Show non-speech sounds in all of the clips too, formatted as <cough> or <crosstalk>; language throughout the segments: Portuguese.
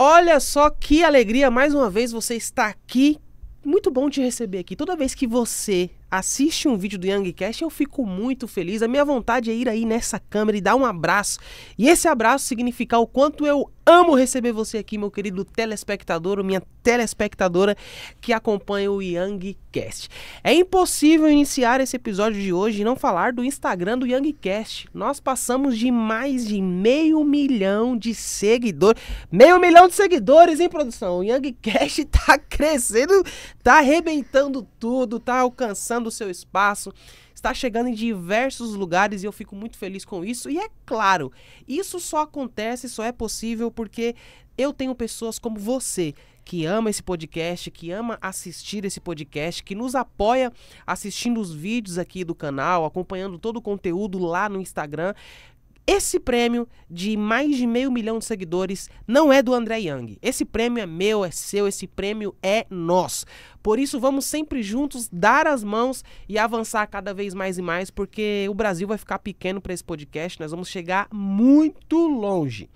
Olha só que alegria, mais uma vez você está aqui. Muito bom te receber aqui. Toda vez que você assiste um vídeo do Young Cash, eu fico muito feliz. A minha vontade é ir aí nessa câmera e dar um abraço. E esse abraço significa o quanto eu amo receber você aqui, meu querido telespectador, minha telespectadora que acompanha o Young Cast. É impossível iniciar esse episódio de hoje e não falar do Instagram do Young Cast. Nós passamos de mais de meio milhão de seguidores. Meio milhão de seguidores, hein, produção? O Young Cast <laughs> tá crescendo, tá arrebentando tudo, tá alcançando conquistando o seu espaço, está chegando em diversos lugares e eu fico muito feliz com isso. E é claro, isso só acontece, só é possível porque eu tenho pessoas como você que ama esse podcast, que ama assistir esse podcast, que nos apoia assistindo os vídeos aqui do canal, acompanhando todo o conteúdo lá no Instagram. Esse prêmio de mais de meio milhão de seguidores não é do André Yang. Esse prêmio é meu, é seu, esse prêmio é nosso. Por isso, vamos sempre juntos dar as mãos e avançar cada vez mais e mais, porque o Brasil vai ficar pequeno para esse podcast, nós vamos chegar muito longe.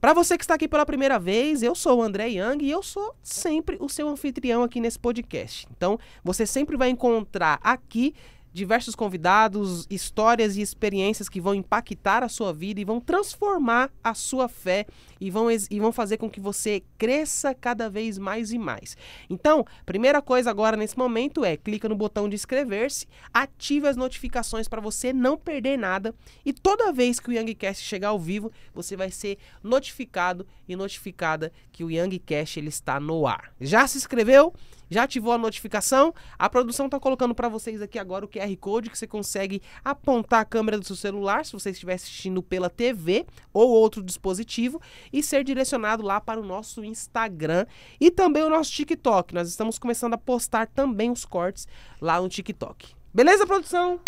Para você que está aqui pela primeira vez, eu sou o André Yang e eu sou sempre o seu anfitrião aqui nesse podcast. Então, você sempre vai encontrar aqui diversos convidados, histórias e experiências que vão impactar a sua vida e vão transformar a sua fé e vão, e vão fazer com que você cresça cada vez mais e mais. Então, primeira coisa agora nesse momento é clica no botão de inscrever-se, ative as notificações para você não perder nada e toda vez que o Youngcast chegar ao vivo, você vai ser notificado e notificada que o Youngcast ele está no ar. Já se inscreveu? Já ativou a notificação? A produção está colocando para vocês aqui agora o QR Code que você consegue apontar a câmera do seu celular, se você estiver assistindo pela TV ou outro dispositivo, e ser direcionado lá para o nosso Instagram e também o nosso TikTok. Nós estamos começando a postar também os cortes lá no TikTok. Beleza, produção?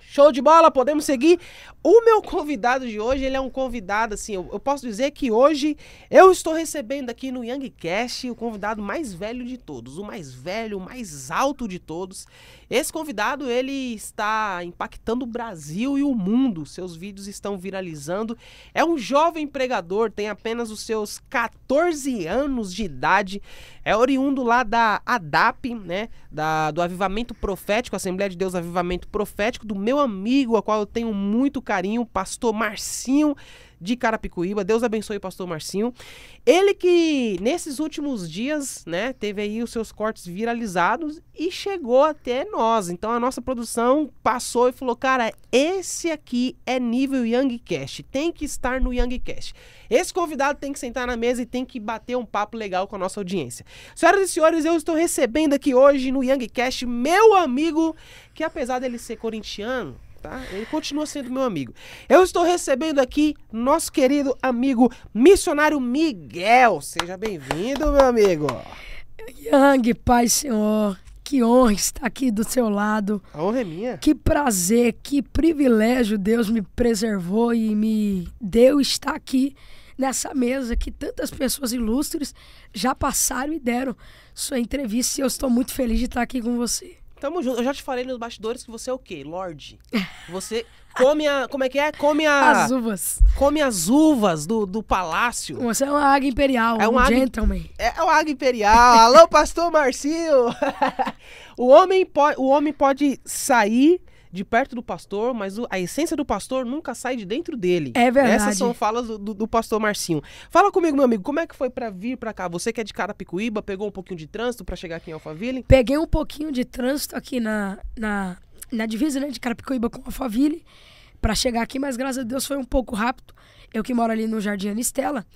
Show de bola, podemos seguir. O meu convidado de hoje, ele é um convidado, assim, eu, eu posso dizer que hoje eu estou recebendo aqui no Youngcast o convidado mais velho de todos, o mais velho, o mais alto de todos. Esse convidado, ele está impactando o Brasil e o mundo. Seus vídeos estão viralizando. É um jovem empregador, tem apenas os seus 14 anos de idade. É oriundo lá da ADAP, né? Da, do Avivamento Profético, Assembleia de Deus Avivamento Profético, do meu amigo, a qual eu tenho muito carinho, pastor Marcinho de Carapicuíba. Deus abençoe o pastor Marcinho. Ele que nesses últimos dias, né, teve aí os seus cortes viralizados e chegou até nós. Então a nossa produção passou e falou: "Cara, esse aqui é nível Youngcast, tem que estar no Youngcast. Esse convidado tem que sentar na mesa e tem que bater um papo legal com a nossa audiência." Senhoras e senhores, eu estou recebendo aqui hoje no Youngcast meu amigo que apesar dele ser corintiano, tá? Ele continua sendo meu amigo. Eu estou recebendo aqui nosso querido amigo missionário Miguel. Seja bem-vindo, meu amigo. Yang, Pai Senhor, que honra estar aqui do seu lado. A honra é minha. Que prazer, que privilégio Deus me preservou e me deu estar aqui nessa mesa que tantas pessoas ilustres já passaram e deram sua entrevista. E eu estou muito feliz de estar aqui com você. Tamo junto. Eu já te falei nos bastidores que você é o quê? Lorde. Você come a. Como é que é? Come a. As uvas. Come as uvas do, do palácio. Você é uma águia imperial. É um, um gentleman. É, é uma águia imperial. Alô, <laughs> pastor Marcio! <laughs> o, homem po... o homem pode sair de perto do pastor, mas a essência do pastor nunca sai de dentro dele. É verdade. Essas são falas do, do, do pastor Marcinho. Fala comigo, meu amigo, como é que foi para vir para cá? Você que é de Carapicuíba, pegou um pouquinho de trânsito para chegar aqui em Alphaville? Peguei um pouquinho de trânsito aqui na, na, na divisa né, de Carapicuíba com Alphaville para chegar aqui, mas graças a Deus foi um pouco rápido. Eu que moro ali no Jardim Anistela.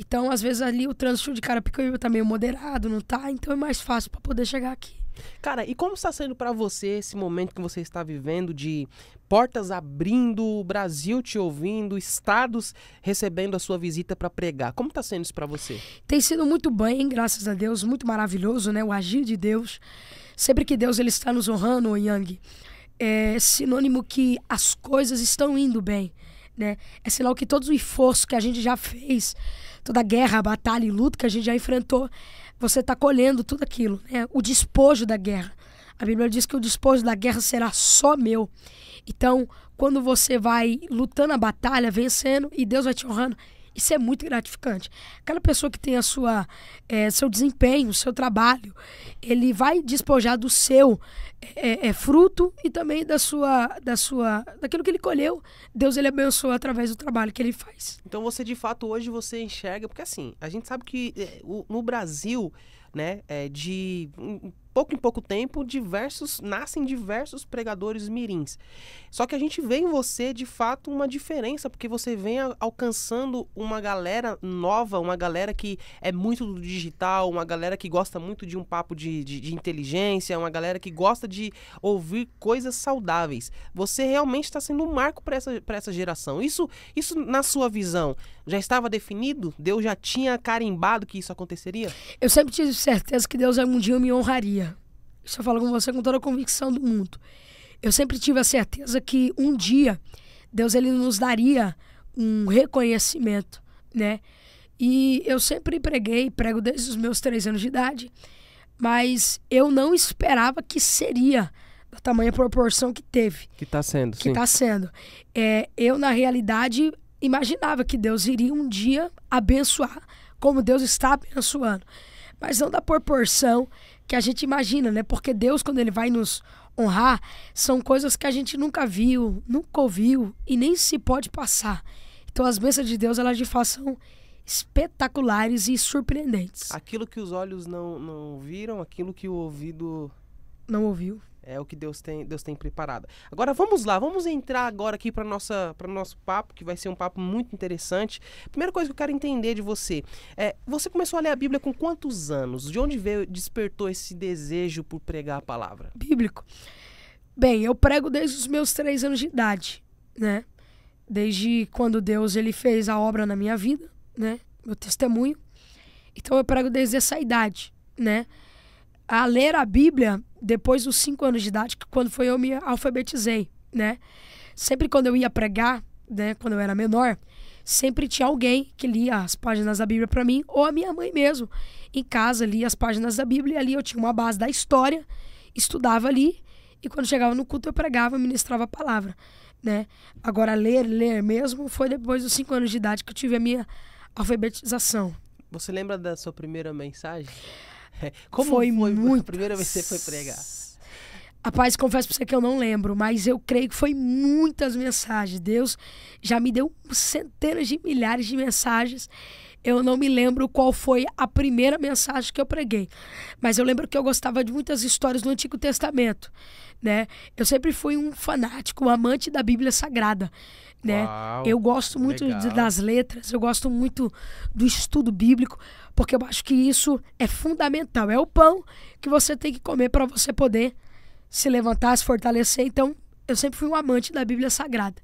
Então, às vezes ali o trânsito de Carapicuíba tá meio moderado, não tá? Então é mais fácil para poder chegar aqui. Cara, e como está sendo para você esse momento que você está vivendo de portas abrindo, Brasil te ouvindo, estados recebendo a sua visita para pregar? Como está sendo isso para você? Tem sido muito bem, graças a Deus, muito maravilhoso, né? O agir de Deus. Sempre que Deus ele está nos honrando, Yang, é sinônimo que as coisas estão indo bem. Né? É sinal que todo o esforço que a gente já fez, toda a guerra, a batalha e luta que a gente já enfrentou, você está colhendo tudo aquilo, né? O despojo da guerra. A Bíblia diz que o despojo da guerra será só meu. Então, quando você vai lutando a batalha, vencendo, e Deus vai te honrando, isso é muito gratificante. Aquela pessoa que tem a sua, é, seu desempenho, seu trabalho, ele vai despojar do seu é, é, fruto e também da sua, da sua, daquilo que ele colheu. Deus ele abençoa através do trabalho que ele faz. Então você de fato hoje você enxerga, porque assim a gente sabe que no Brasil né, de hum, pouco em pouco tempo, diversos nascem diversos pregadores mirins. Só que a gente vê em você, de fato, uma diferença, porque você vem alcançando uma galera nova, uma galera que é muito do digital, uma galera que gosta muito de um papo de, de, de inteligência, uma galera que gosta de ouvir coisas saudáveis. Você realmente está sendo um marco para essa, essa geração. Isso, isso, na sua visão, já estava definido? Deus já tinha carimbado que isso aconteceria? Eu sempre tive certeza que Deus algum é dia me honraria. Isso eu falo com você com toda a convicção do mundo. Eu sempre tive a certeza que um dia Deus ele nos daria um reconhecimento, né? E eu sempre preguei, prego desde os meus três anos de idade, mas eu não esperava que seria da tamanha proporção que teve. Que está sendo, que tá sim. Que está sendo. É, eu, na realidade, imaginava que Deus iria um dia abençoar como Deus está abençoando. Mas não da proporção que a gente imagina, né? Porque Deus, quando ele vai nos honrar, são coisas que a gente nunca viu, nunca ouviu e nem se pode passar. Então as bênçãos de Deus, elas de fato são espetaculares e surpreendentes. Aquilo que os olhos não, não viram, aquilo que o ouvido não ouviu. É o que Deus tem, Deus tem preparado. Agora vamos lá, vamos entrar agora aqui para nossa para nosso papo, que vai ser um papo muito interessante. Primeira coisa que eu quero entender de você é, você começou a ler a Bíblia com quantos anos? De onde veio, despertou esse desejo por pregar a palavra? Bíblico. Bem, eu prego desde os meus três anos de idade, né? Desde quando Deus ele fez a obra na minha vida, né? Meu testemunho. Então eu prego desde essa idade, né? a ler a Bíblia depois dos cinco anos de idade, que quando foi eu me alfabetizei, né? Sempre quando eu ia pregar, né, quando eu era menor, sempre tinha alguém que lia as páginas da Bíblia para mim, ou a minha mãe mesmo, em casa lia as páginas da Bíblia, e ali eu tinha uma base da história, estudava ali, e quando chegava no culto eu pregava, ministrava a palavra, né? Agora ler, ler mesmo, foi depois dos cinco anos de idade que eu tive a minha alfabetização. Você lembra da sua primeira mensagem? <laughs> Como foi, foi muito... a primeira vez que você foi pregar? Rapaz, confesso pra você que eu não lembro, mas eu creio que foi muitas mensagens. Deus já me deu centenas de milhares de mensagens. Eu não me lembro qual foi a primeira mensagem que eu preguei, mas eu lembro que eu gostava de muitas histórias do Antigo Testamento, né? Eu sempre fui um fanático, um amante da Bíblia Sagrada, né? Uau, eu gosto muito das letras, eu gosto muito do estudo bíblico, porque eu acho que isso é fundamental, é o pão que você tem que comer para você poder se levantar, se fortalecer. Então, eu sempre fui um amante da Bíblia Sagrada.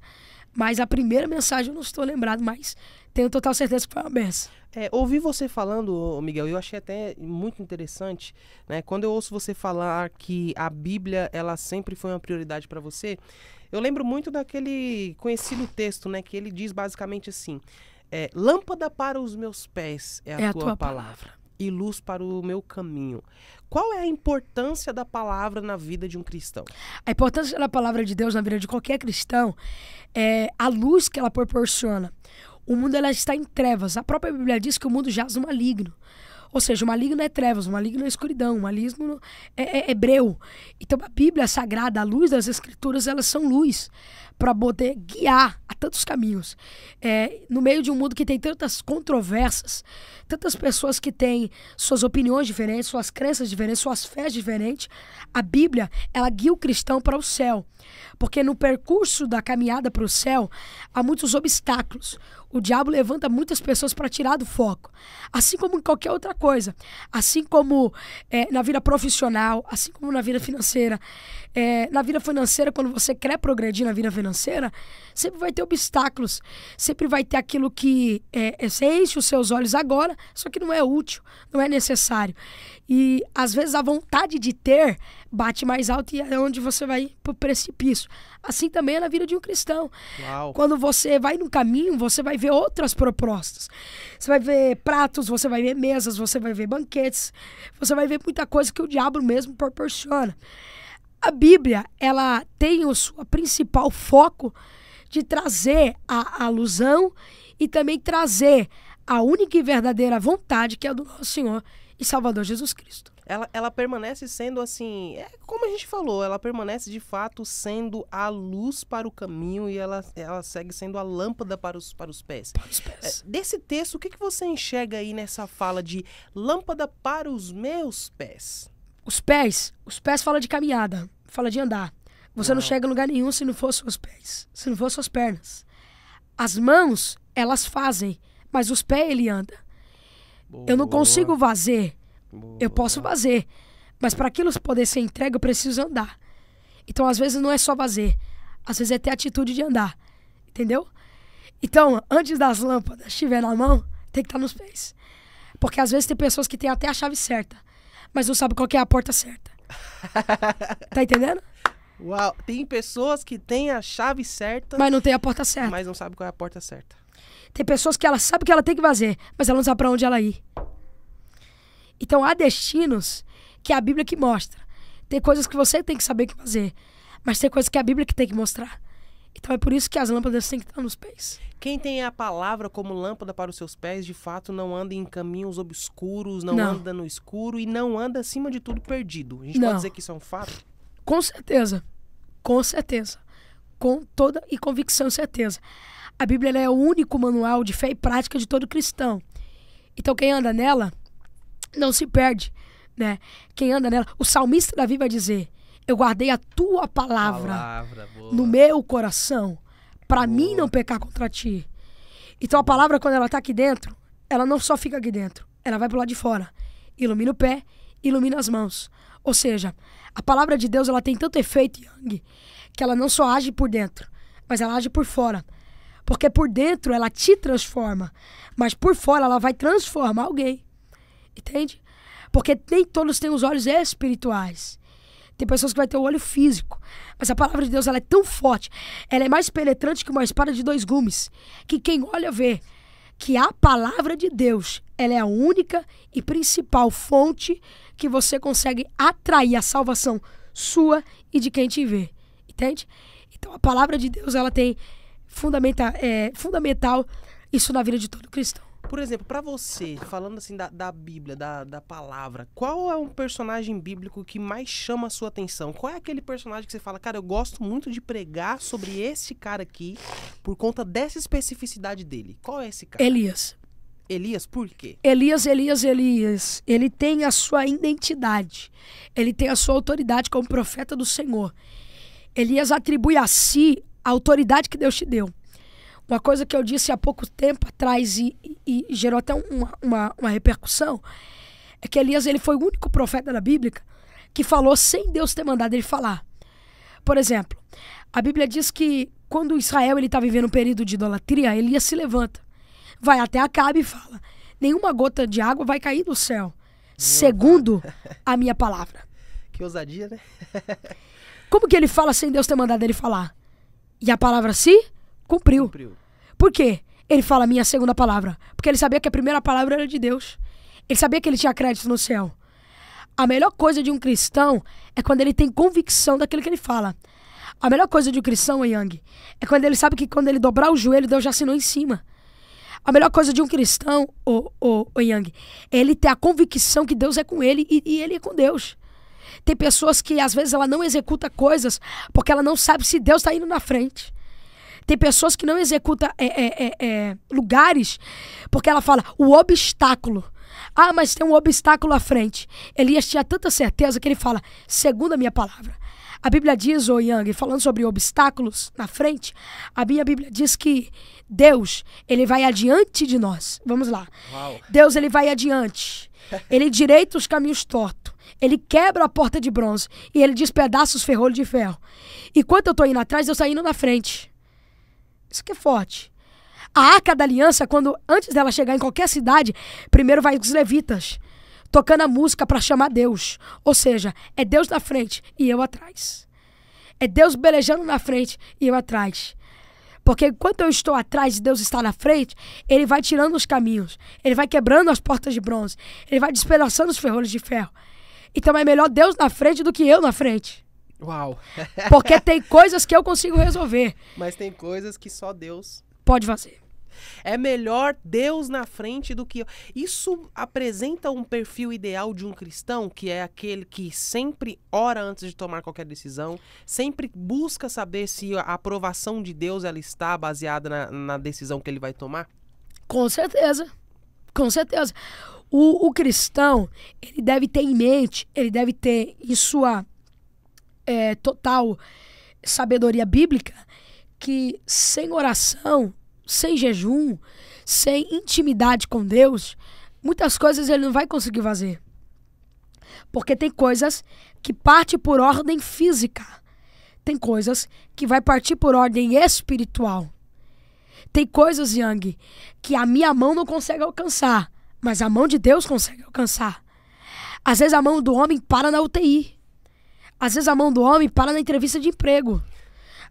Mas a primeira mensagem eu não estou lembrado, mas tenho total certeza que foi uma benção. É, ouvi você falando, Miguel, eu achei até muito interessante, né? Quando eu ouço você falar que a Bíblia, ela sempre foi uma prioridade para você, eu lembro muito daquele conhecido texto, né? Que ele diz basicamente assim, é, lâmpada para os meus pés é a, é tua, a tua palavra. palavra e luz para o meu caminho. Qual é a importância da palavra na vida de um cristão? A importância da palavra de Deus na vida de qualquer cristão é a luz que ela proporciona. O mundo ela está em trevas. A própria Bíblia diz que o mundo jaz no maligno. Ou seja, o maligno é trevas, o maligno é escuridão, o maligno é, é, é hebreu. Então a Bíblia sagrada, a luz das Escrituras, elas são luz para poder guiar a tantos caminhos. É, no meio de um mundo que tem tantas controvérsias, tantas pessoas que têm suas opiniões diferentes, suas crenças diferentes, suas fés diferentes, a Bíblia, ela guia o cristão para o céu. Porque no percurso da caminhada para o céu, há muitos obstáculos. O diabo levanta muitas pessoas para tirar do foco. Assim como em qualquer outra coisa. Assim como é, na vida profissional, assim como na vida financeira. É, na vida financeira, quando você quer progredir na vida financeira, sempre vai ter obstáculos, sempre vai ter aquilo que é, é enche os seus olhos agora, só que não é útil, não é necessário. E às vezes a vontade de ter bate mais alto e é onde você vai para o precipício. Assim também é na vida de um cristão. Uau. Quando você vai no caminho, você vai ver outras propostas. Você vai ver pratos, você vai ver mesas, você vai ver banquetes, você vai ver muita coisa que o diabo mesmo proporciona. A Bíblia, ela tem o seu principal foco de trazer a alusão e também trazer a única e verdadeira vontade que é a do nosso Senhor e Salvador Jesus Cristo. Ela, ela permanece sendo assim, é como a gente falou, ela permanece de fato sendo a luz para o caminho e ela, ela segue sendo a lâmpada para os, para os pés. Para os pés. É, desse texto, o que, que você enxerga aí nessa fala de lâmpada para os meus pés? Os pés, os pés fala de caminhada fala de andar. Você não chega a lugar nenhum se não for seus pés, se não for suas pernas. As mãos, elas fazem, mas os pés ele anda. Boa. Eu não consigo fazer. Boa. Eu posso fazer, mas para aquilo poder ser entregue, eu preciso andar. Então, às vezes não é só fazer, às vezes é ter atitude de andar. Entendeu? Então, antes das lâmpadas estiver na mão, tem que estar tá nos pés. Porque às vezes tem pessoas que têm até a chave certa, mas não sabem qual é a porta certa. <laughs> tá entendendo? Uau, tem pessoas que têm a chave certa. Mas não tem a porta certa. Mas não sabe qual é a porta certa. Tem pessoas que ela sabe o que ela tem que fazer, mas ela não sabe para onde ela ir. Então há destinos que é a Bíblia que mostra. Tem coisas que você tem que saber que fazer, mas tem coisas que é a Bíblia que tem que mostrar. Então é por isso que as lâmpadas têm que estar nos pés. Quem tem a palavra como lâmpada para os seus pés, de fato, não anda em caminhos obscuros, não, não. anda no escuro e não anda, acima de tudo, perdido. A gente não. pode dizer que isso é um fato? Com certeza. Com certeza. Com toda e convicção e certeza. A Bíblia é o único manual de fé e prática de todo cristão. Então quem anda nela não se perde, né? Quem anda nela, o salmista Davi vai dizer: eu guardei a tua palavra, palavra no meu coração para mim não pecar contra ti. Então a palavra, quando ela tá aqui dentro, ela não só fica aqui dentro, ela vai pro lado de fora. Ilumina o pé, ilumina as mãos. Ou seja, a palavra de Deus ela tem tanto efeito, Yang, que ela não só age por dentro, mas ela age por fora. Porque por dentro ela te transforma, mas por fora ela vai transformar alguém. Entende? Porque nem todos têm os olhos espirituais. Tem pessoas que vai ter o olho físico. Mas a palavra de Deus ela é tão forte, ela é mais penetrante que uma espada de dois gumes, que quem olha vê que a palavra de Deus ela é a única e principal fonte que você consegue atrair a salvação sua e de quem te vê. Entende? Então a palavra de Deus ela tem fundamenta, é, fundamental isso na vida de todo cristão. Por exemplo, para você, falando assim da, da Bíblia, da, da palavra, qual é um personagem bíblico que mais chama a sua atenção? Qual é aquele personagem que você fala, cara, eu gosto muito de pregar sobre esse cara aqui por conta dessa especificidade dele? Qual é esse cara? Elias. Elias, por quê? Elias, Elias, Elias, ele tem a sua identidade, ele tem a sua autoridade como profeta do Senhor. Elias atribui a si a autoridade que Deus te deu. Uma coisa que eu disse há pouco tempo atrás e, e, gerou até uma, uma, uma, repercussão é que Elias ele foi o único profeta da Bíblia que falou sem Deus ter mandado ele falar. Por exemplo, a Bíblia diz que quando Israel ele está vivendo um período de idolatria, Elias se levanta, vai até Acabe e fala: nenhuma gota de água vai cair do céu, segundo a minha palavra. <laughs> Que ousadia, né? Como que ele fala sem Deus ter mandado ele falar? E a palavra se Cumpriu. Cumpriu. Por quê? Ele fala a minha segunda palavra. Porque ele sabia que a primeira palavra era de Deus. Ele sabia que ele tinha crédito no céu. A melhor coisa de um cristão é quando ele tem convicção daquilo que ele fala. A melhor coisa de um cristão, Yang, é quando ele sabe que quando ele dobrar o joelho, Deus já assinou em cima. A melhor coisa de um cristão, o, o, o Yang, é ele ter a convicção que Deus é com ele e, e ele é com Deus. Tem pessoas que às vezes ela não executa coisas porque ela não sabe se Deus está indo na frente. Tem pessoas que não executam é é, é, é, lugares porque ela fala o obstáculo. Ah, mas tem um obstáculo à frente. Elias tinha tanta certeza que ele fala, segundo a minha palavra. A Bíblia diz, o Yang, falando sobre obstáculos na frente, a minha Bíblia diz que Deus, ele vai adiante de nós. Vamos lá. Uau. Deus, ele vai adiante. Ele direita os caminhos tortos. Ele quebra a porta de bronze. E ele despedaça os ferrolhos de ferro. E quando eu estou indo atrás, eu estou tá indo na frente. Isso que é forte. A Arca da Aliança, quando antes dela chegar em qualquer cidade, primeiro vai os levitas, tocando a música para chamar Deus. Ou seja, é Deus na frente e eu atrás. É Deus belejando na frente e eu atrás. Porque enquanto eu estou atrás e Deus está na frente, Ele vai tirando os caminhos, Ele vai quebrando as portas de bronze, Ele vai despedaçando os ferrolhos de ferro. Então é melhor Deus na frente do que eu na frente. Uau! <laughs> Porque tem coisas que eu consigo resolver. Mas tem coisas que só Deus pode fazer. É melhor Deus na frente do que eu. Isso apresenta um perfil ideal de um cristão, que é aquele que sempre ora antes de tomar qualquer decisão, sempre busca saber se a aprovação de Deus ela está baseada na, na decisão que ele vai tomar? Com certeza. Com certeza. O, o cristão, ele deve ter em mente, ele deve ter em sua é, total sabedoria bíblica que sem oração, sem jejum, sem intimidade com Deus, muitas coisas ele não vai conseguir fazer. Porque tem coisas que parte por ordem física. Tem coisas que vai partir por ordem espiritual. Tem coisas, Yang, que a minha mão não consegue alcançar, mas a mão de Deus consegue alcançar. Às vezes a mão do homem para na UTI. Às vezes a mão do homem para na entrevista de emprego.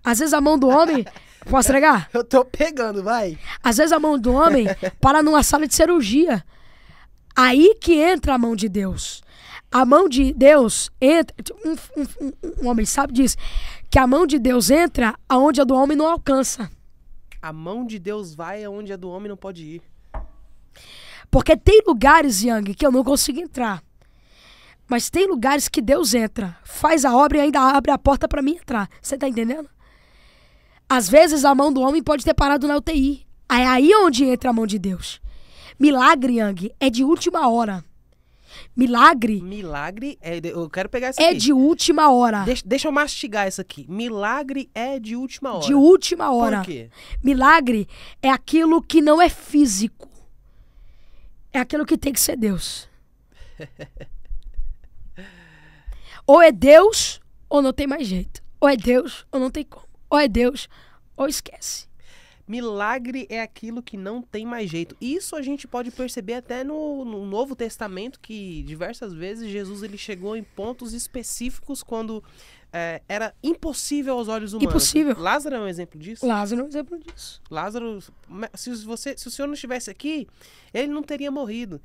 Às vezes a mão do homem. <laughs> Posso entregar? Eu tô pegando, vai. Às vezes a mão do homem <laughs> para numa sala de cirurgia. Aí que entra a mão de Deus. A mão de Deus entra. Tipo, um, um, um, um homem sabe disso. Que a mão de Deus entra aonde a do homem não alcança. A mão de Deus vai aonde a do homem não pode ir. Porque tem lugares, Yang, que eu não consigo entrar. Mas tem lugares que Deus entra, faz a obra e ainda abre a porta para mim entrar. Você tá entendendo? Às vezes a mão do homem pode ter parado na UTI. É aí onde entra a mão de Deus. Milagre, Yang, é de última hora. Milagre. Milagre é. Eu quero pegar essa. É aqui. de última hora. Deixa, deixa eu mastigar essa aqui. Milagre é de última hora. De última hora. Por quê? Milagre é aquilo que não é físico. É aquilo que tem que ser Deus. <laughs> Ou é Deus, ou não tem mais jeito. Ou é Deus, ou não tem como. Ou é Deus, ou esquece. Milagre é aquilo que não tem mais jeito. Isso a gente pode perceber até no, no, Novo Testamento, que diversas vezes Jesus ele chegou em pontos específicos quando é, era impossível aos olhos humanos. Impossível. Lázaro é um exemplo disso? Lázaro é um exemplo disso. Lázaro, se, você, se o senhor não estivesse aqui, ele não teria morrido.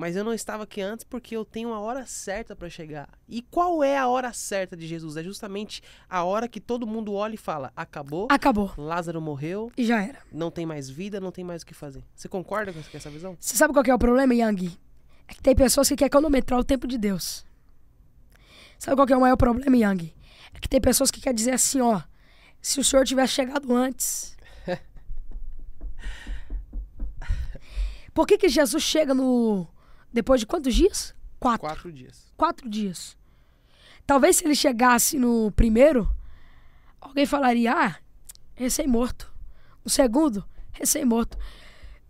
Mas eu não estava aqui antes porque eu tenho a hora certa para chegar. E qual é a hora certa de Jesus? É justamente a hora que todo mundo olha e fala: acabou. Acabou. Lázaro morreu. E já era. Não tem mais vida, não tem mais o que fazer. Você concorda com essa visão? Você sabe qual é o problema, Yang? É que tem pessoas que querem cronometrar o tempo de Deus. Sabe qual é o maior problema, Yang? É que tem pessoas que querem dizer assim: ó, se o senhor tivesse chegado antes. <laughs> Por que, que Jesus chega no, depois de quantos dias? Quatro. Quatro dias. Quatro dias. Talvez se ele chegasse no primeiro, alguém falaria: ah, recém-morto. No segundo, recém-morto.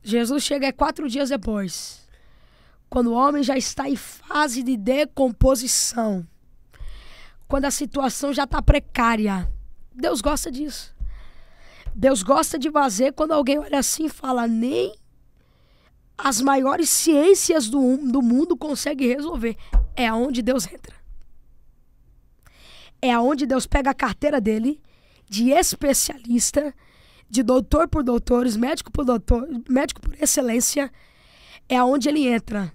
Jesus chega quatro dias depois, quando o homem já está em fase de decomposição, quando a situação já está precária. Deus gosta disso. Deus gosta de fazer quando alguém olha assim e fala: nem as maiores ciências do, do mundo conseguem resolver. É aonde Deus entra. É aonde Deus pega a carteira dele de especialista, de doutor por doutores, médico por doutor, médico por excelência, é aonde ele entra.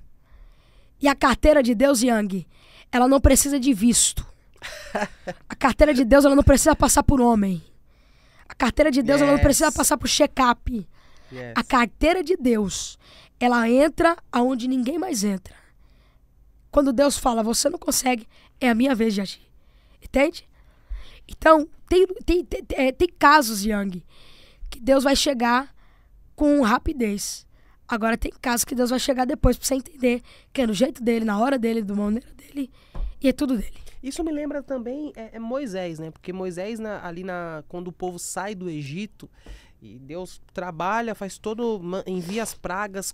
E a carteira de Deus, Yang, ela não precisa de visto. <laughs> A carteira de Deus, ela não precisa passar por homem. A carteira de Deus, yes. ela não precisa passar por check-up. Yes. A carteira de Deus, ela entra aonde ninguém mais entra. Quando Deus fala, você não consegue, é a minha vez de agir. Entende? Então, tem, tem, tem, é, tem casos, Yang, que Deus vai chegar com rapidez. Agora, tem casos que Deus vai chegar depois pra você entender que é no jeito dele, na hora dele, do maneira dele, e é tudo dele. Isso me lembra também é, é Moisés, né? Porque Moisés, na, ali na, quando o povo sai do Egito, e Deus trabalha, faz todo. envia as pragas,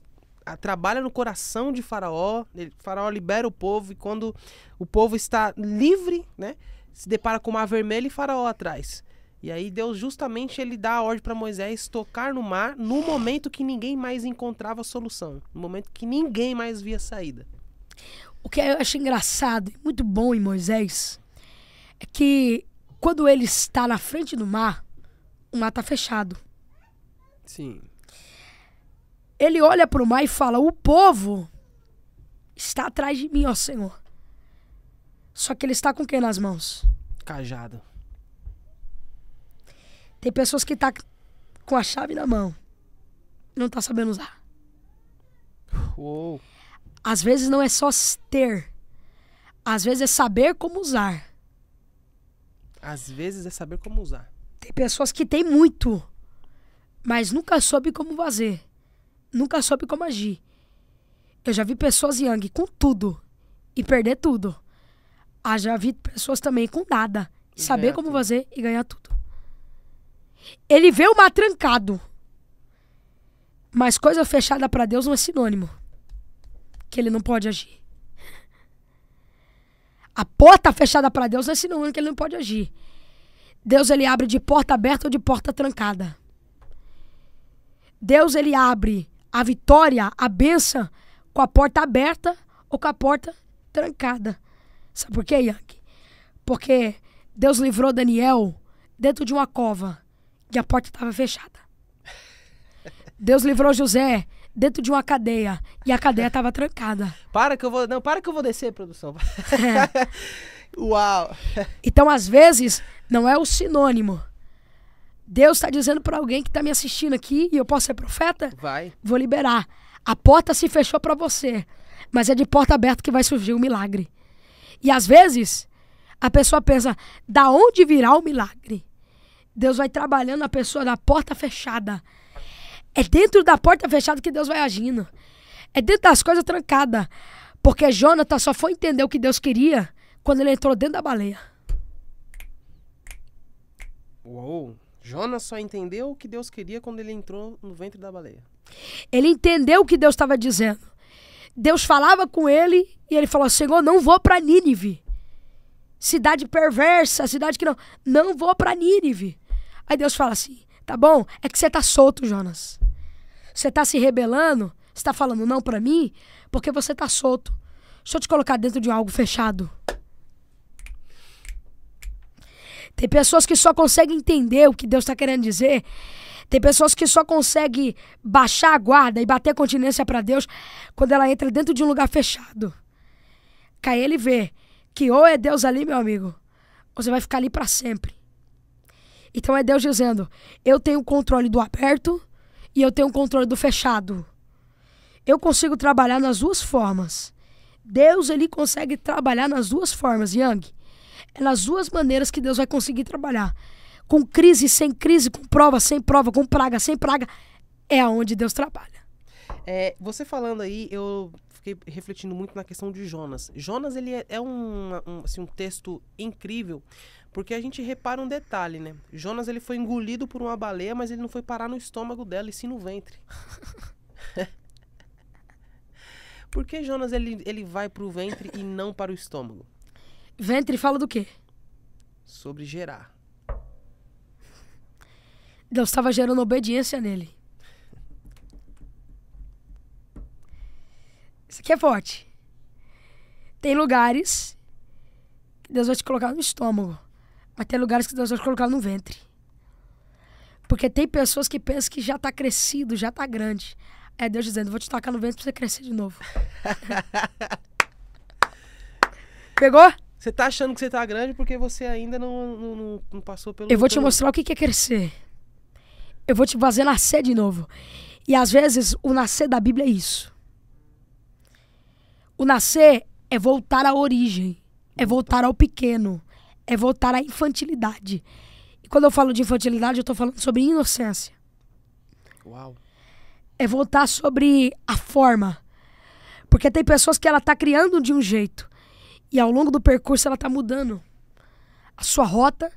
trabalha no coração de Faraó. Ele, faraó libera o povo, e quando o povo está livre, né? Se depara com o mar vermelho e Faraó atrás. E aí Deus justamente ele dá a ordem para Moisés tocar no mar no momento que ninguém mais encontrava solução, no momento que ninguém mais via saída. O que eu acho engraçado e muito bom em Moisés é que quando ele está na frente do mar, o mar está fechado. Sim. Ele olha para o mar e fala: O povo está atrás de mim, ó Senhor. Só que ele está com o que nas mãos? Cajado. Tem pessoas que tá com a chave na mão. Não tá sabendo usar. Uou. Às vezes não é só ter. Às vezes é saber como usar. Às vezes é saber como usar. Tem pessoas que têm muito, mas nunca soube como fazer. Nunca soube como agir. Eu já vi pessoas Yang com tudo e perder tudo. Ah, já vi pessoas também com nada. E saber como tudo. fazer e ganhar tudo. Ele vê o mar trancado. Mas coisa fechada para Deus não é sinônimo. Que ele não pode agir. A porta fechada para Deus não é sinônimo que ele não pode agir. Deus ele abre de porta aberta ou de porta trancada. Deus ele abre a vitória, a benção, com a porta aberta ou com a porta trancada. Sabe por quê, Yankee? Porque Deus livrou Daniel dentro de uma cova e a porta estava fechada. Deus livrou José dentro de uma cadeia e a cadeia estava trancada. Para que eu vou, não, para que eu vou descer, produção. É. <laughs> <laughs> Uau. Então, às vezes, não é o sinônimo Deus está dizendo para alguém que está me assistindo aqui, e eu posso ser profeta? Vai. Vou liberar. A porta se fechou para você, mas é de porta aberta que vai surgir o um milagre. E às vezes, a pessoa pensa, da onde virá o milagre? Deus vai trabalhando a pessoa da porta fechada. É dentro da porta fechada que Deus vai agindo. É dentro das coisas trancadas. Porque Jonathan só foi entender o que Deus queria quando ele entrou dentro da baleia. Uou! Jonas só entendeu o que Deus queria quando ele entrou no ventre da baleia. Ele entendeu o que Deus estava dizendo. Deus falava com ele e ele falou: Senhor, não vou para Nínive. Cidade perversa, cidade que não. Não vou para Nínive. Aí Deus fala assim: tá bom, é que você está solto, Jonas. Você está se rebelando, você está falando não para mim, porque você está solto. Deixa eu te colocar dentro de algo fechado. Tem pessoas que só conseguem entender o que Deus está querendo dizer. Tem pessoas que só conseguem baixar a guarda e bater continência para Deus quando ela entra dentro de um lugar fechado. Cai ele vê que ou é Deus ali, meu amigo, ou você vai ficar ali para sempre. Então é Deus dizendo: eu tenho o controle do aberto e eu tenho o controle do fechado. Eu consigo trabalhar nas duas formas. Deus ele consegue trabalhar nas duas formas, Yang. É nas duas maneiras que Deus vai conseguir trabalhar. Com crise, sem crise, com prova, sem prova, com praga, sem praga, é aonde Deus trabalha. É, você falando aí, eu fiquei refletindo muito na questão de Jonas. Jonas ele é, é um, um, assim, um texto incrível, porque a gente repara um detalhe, né? Jonas ele foi engolido por uma baleia, mas ele não foi parar no estômago dela, e sim no ventre. <laughs> Por que Jonas ele, ele vai para o ventre e não para o estômago? Ventre fala do quê? Sobre gerar. Deus estava gerando obediência nele. Isso aqui é forte. Tem lugares que Deus vai te colocar no estômago, mas tem lugares que Deus vai te colocar no ventre. Porque tem pessoas que pensam que já está crescido, já está grande. É Deus dizendo, vou te tocar no ventre para você crescer de novo. <laughs> Pegou? Você tá achando que você tá grande porque você ainda não, não, não passou pelo. Eu vou te mostrar o que é crescer. Eu vou te fazer nascer de novo. E às vezes o nascer da Bíblia é isso. O nascer é voltar à origem, é voltar ao pequeno, é voltar à infantilidade. E quando eu falo de infantilidade, eu estou falando sobre inocência. Uau. É voltar sobre a forma. Porque tem pessoas que ela tá criando de um jeito. E ao longo do percurso ela está mudando a sua rota,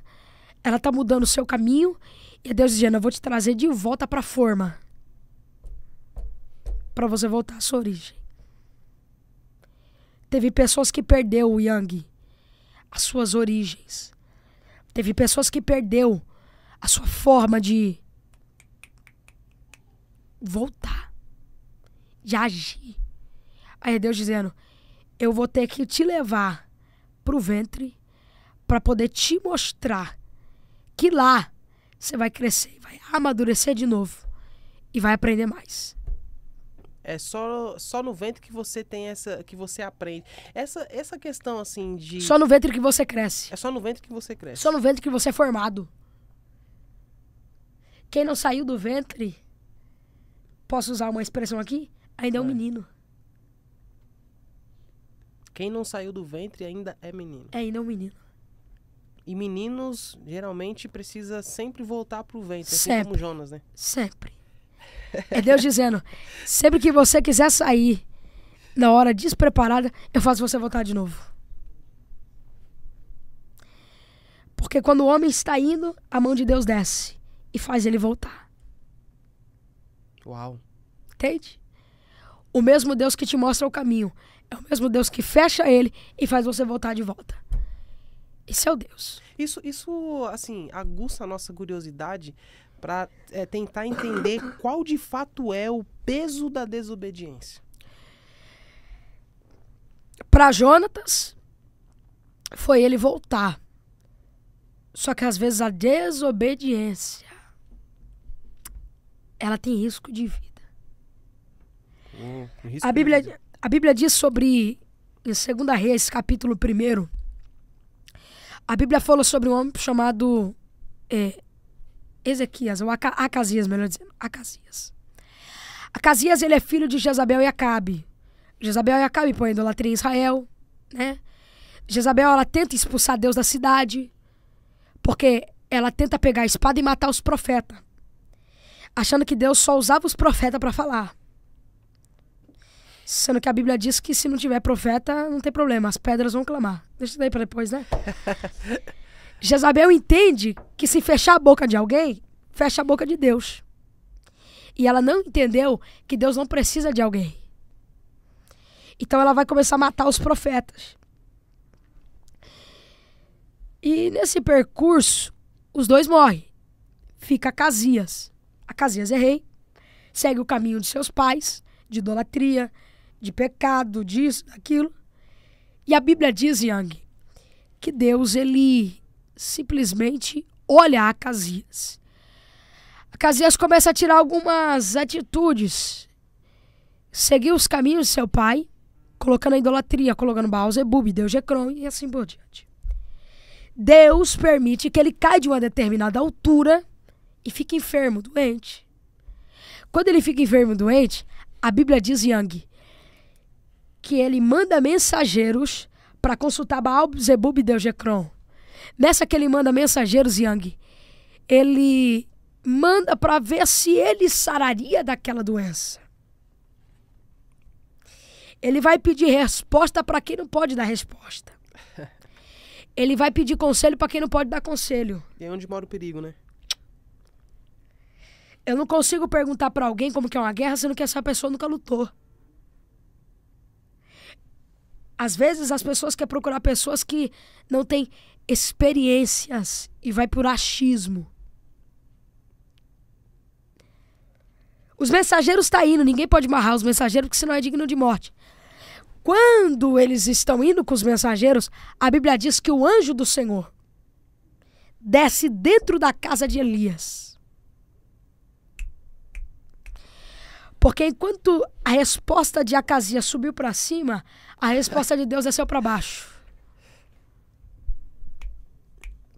ela está mudando o seu caminho. E Deus dizendo, eu vou te trazer de volta para a forma. Para você voltar à sua origem. Teve pessoas que perdeu o Yang, as suas origens. Teve pessoas que perdeu a sua forma de voltar, de agir. Aí é Deus dizendo: eu vou ter que te levar pro ventre para poder te mostrar que lá você vai crescer, vai amadurecer de novo e vai aprender mais. É só, só no ventre que você tem essa que você aprende. Essa essa questão assim de Só no ventre que você cresce. É só no ventre que você cresce. Só no ventre que você é formado. Quem não saiu do ventre, posso usar uma expressão aqui? Ainda é, é um menino. Quem não saiu do ventre ainda é menino. É, ainda é um menino. E meninos geralmente precisa sempre voltar pro ventre, assim sempre. como Jonas, né? Sempre. É Deus dizendo: sempre que você quiser sair na hora despreparada, eu faço você voltar de novo. Porque quando o homem está indo, a mão de Deus desce e faz ele voltar. Uau. Entende? O mesmo Deus que te mostra o caminho é o mesmo Deus que fecha ele e faz você voltar de volta. Esse é o Deus. Isso, isso assim, aguça a nossa curiosidade para é, tentar entender <coughs> qual de fato é o peso da desobediência. Para Jonatas, foi ele voltar. Só que às vezes a desobediência ela tem risco de vida. Hum, risco a Bíblia, de vida. A Bíblia diz sobre, em 2 Reis, capítulo 1, a Bíblia fala sobre um homem chamado é, Ezequias, ou Aca Acasias, melhor dizendo, Acasias. Acasias, ele é filho de Jezabel e Acabe. Jezabel e Acabe põem idolatria em Israel, né? Jezabel, ela tenta expulsar Deus da cidade, porque ela tenta pegar a espada e matar os profetas, achando que Deus só usava os profetas para falar. Sendo que a Bíblia diz que se não tiver profeta, não tem problema, as pedras vão clamar. Deixa isso daí pra depois, né? <laughs> Jezabel entende que se fechar a boca de alguém, fecha a boca de Deus. E ela não entendeu que Deus não precisa de alguém. Então ela vai começar a matar os profetas. E nesse percurso, os dois morrem. Fica Casias. A Casias é rei, segue o caminho de seus pais, de idolatria, de pecado, disso, daquilo, E a Bíblia diz, Yang, que Deus ele simplesmente olha a Casias. A Casias começa a tirar algumas atitudes. Seguir os caminhos de seu pai, colocando a idolatria, colocando Baal, Zebub, Deus Jecron e assim por diante. Deus permite que ele caia de uma determinada altura e fique enfermo, doente. Quando ele fica enfermo, doente, a Bíblia diz, Yang, que ele manda mensageiros para consultar Baal, Zebub e Deujecron. Nessa que ele manda mensageiros, Yang, ele manda para ver se ele sararia daquela doença. Ele vai pedir resposta para quem não pode dar resposta. <laughs> Ele vai pedir conselho para quem não pode dar conselho. E é onde mora o perigo, né? Eu não consigo perguntar para alguém como que é uma guerra, sendo que essa pessoa nunca lutou às vezes as pessoas querem procurar pessoas que não têm experiências e vai por achismo. Os mensageiros estão tá indo, ninguém pode amarrar os mensageiros porque senão é digno de morte. Quando eles estão indo com os mensageiros, a Bíblia diz que o anjo do Senhor desce dentro da casa de Elias. Porque enquanto a resposta de Acasia subiu para cima, a resposta de Deus desceu para baixo.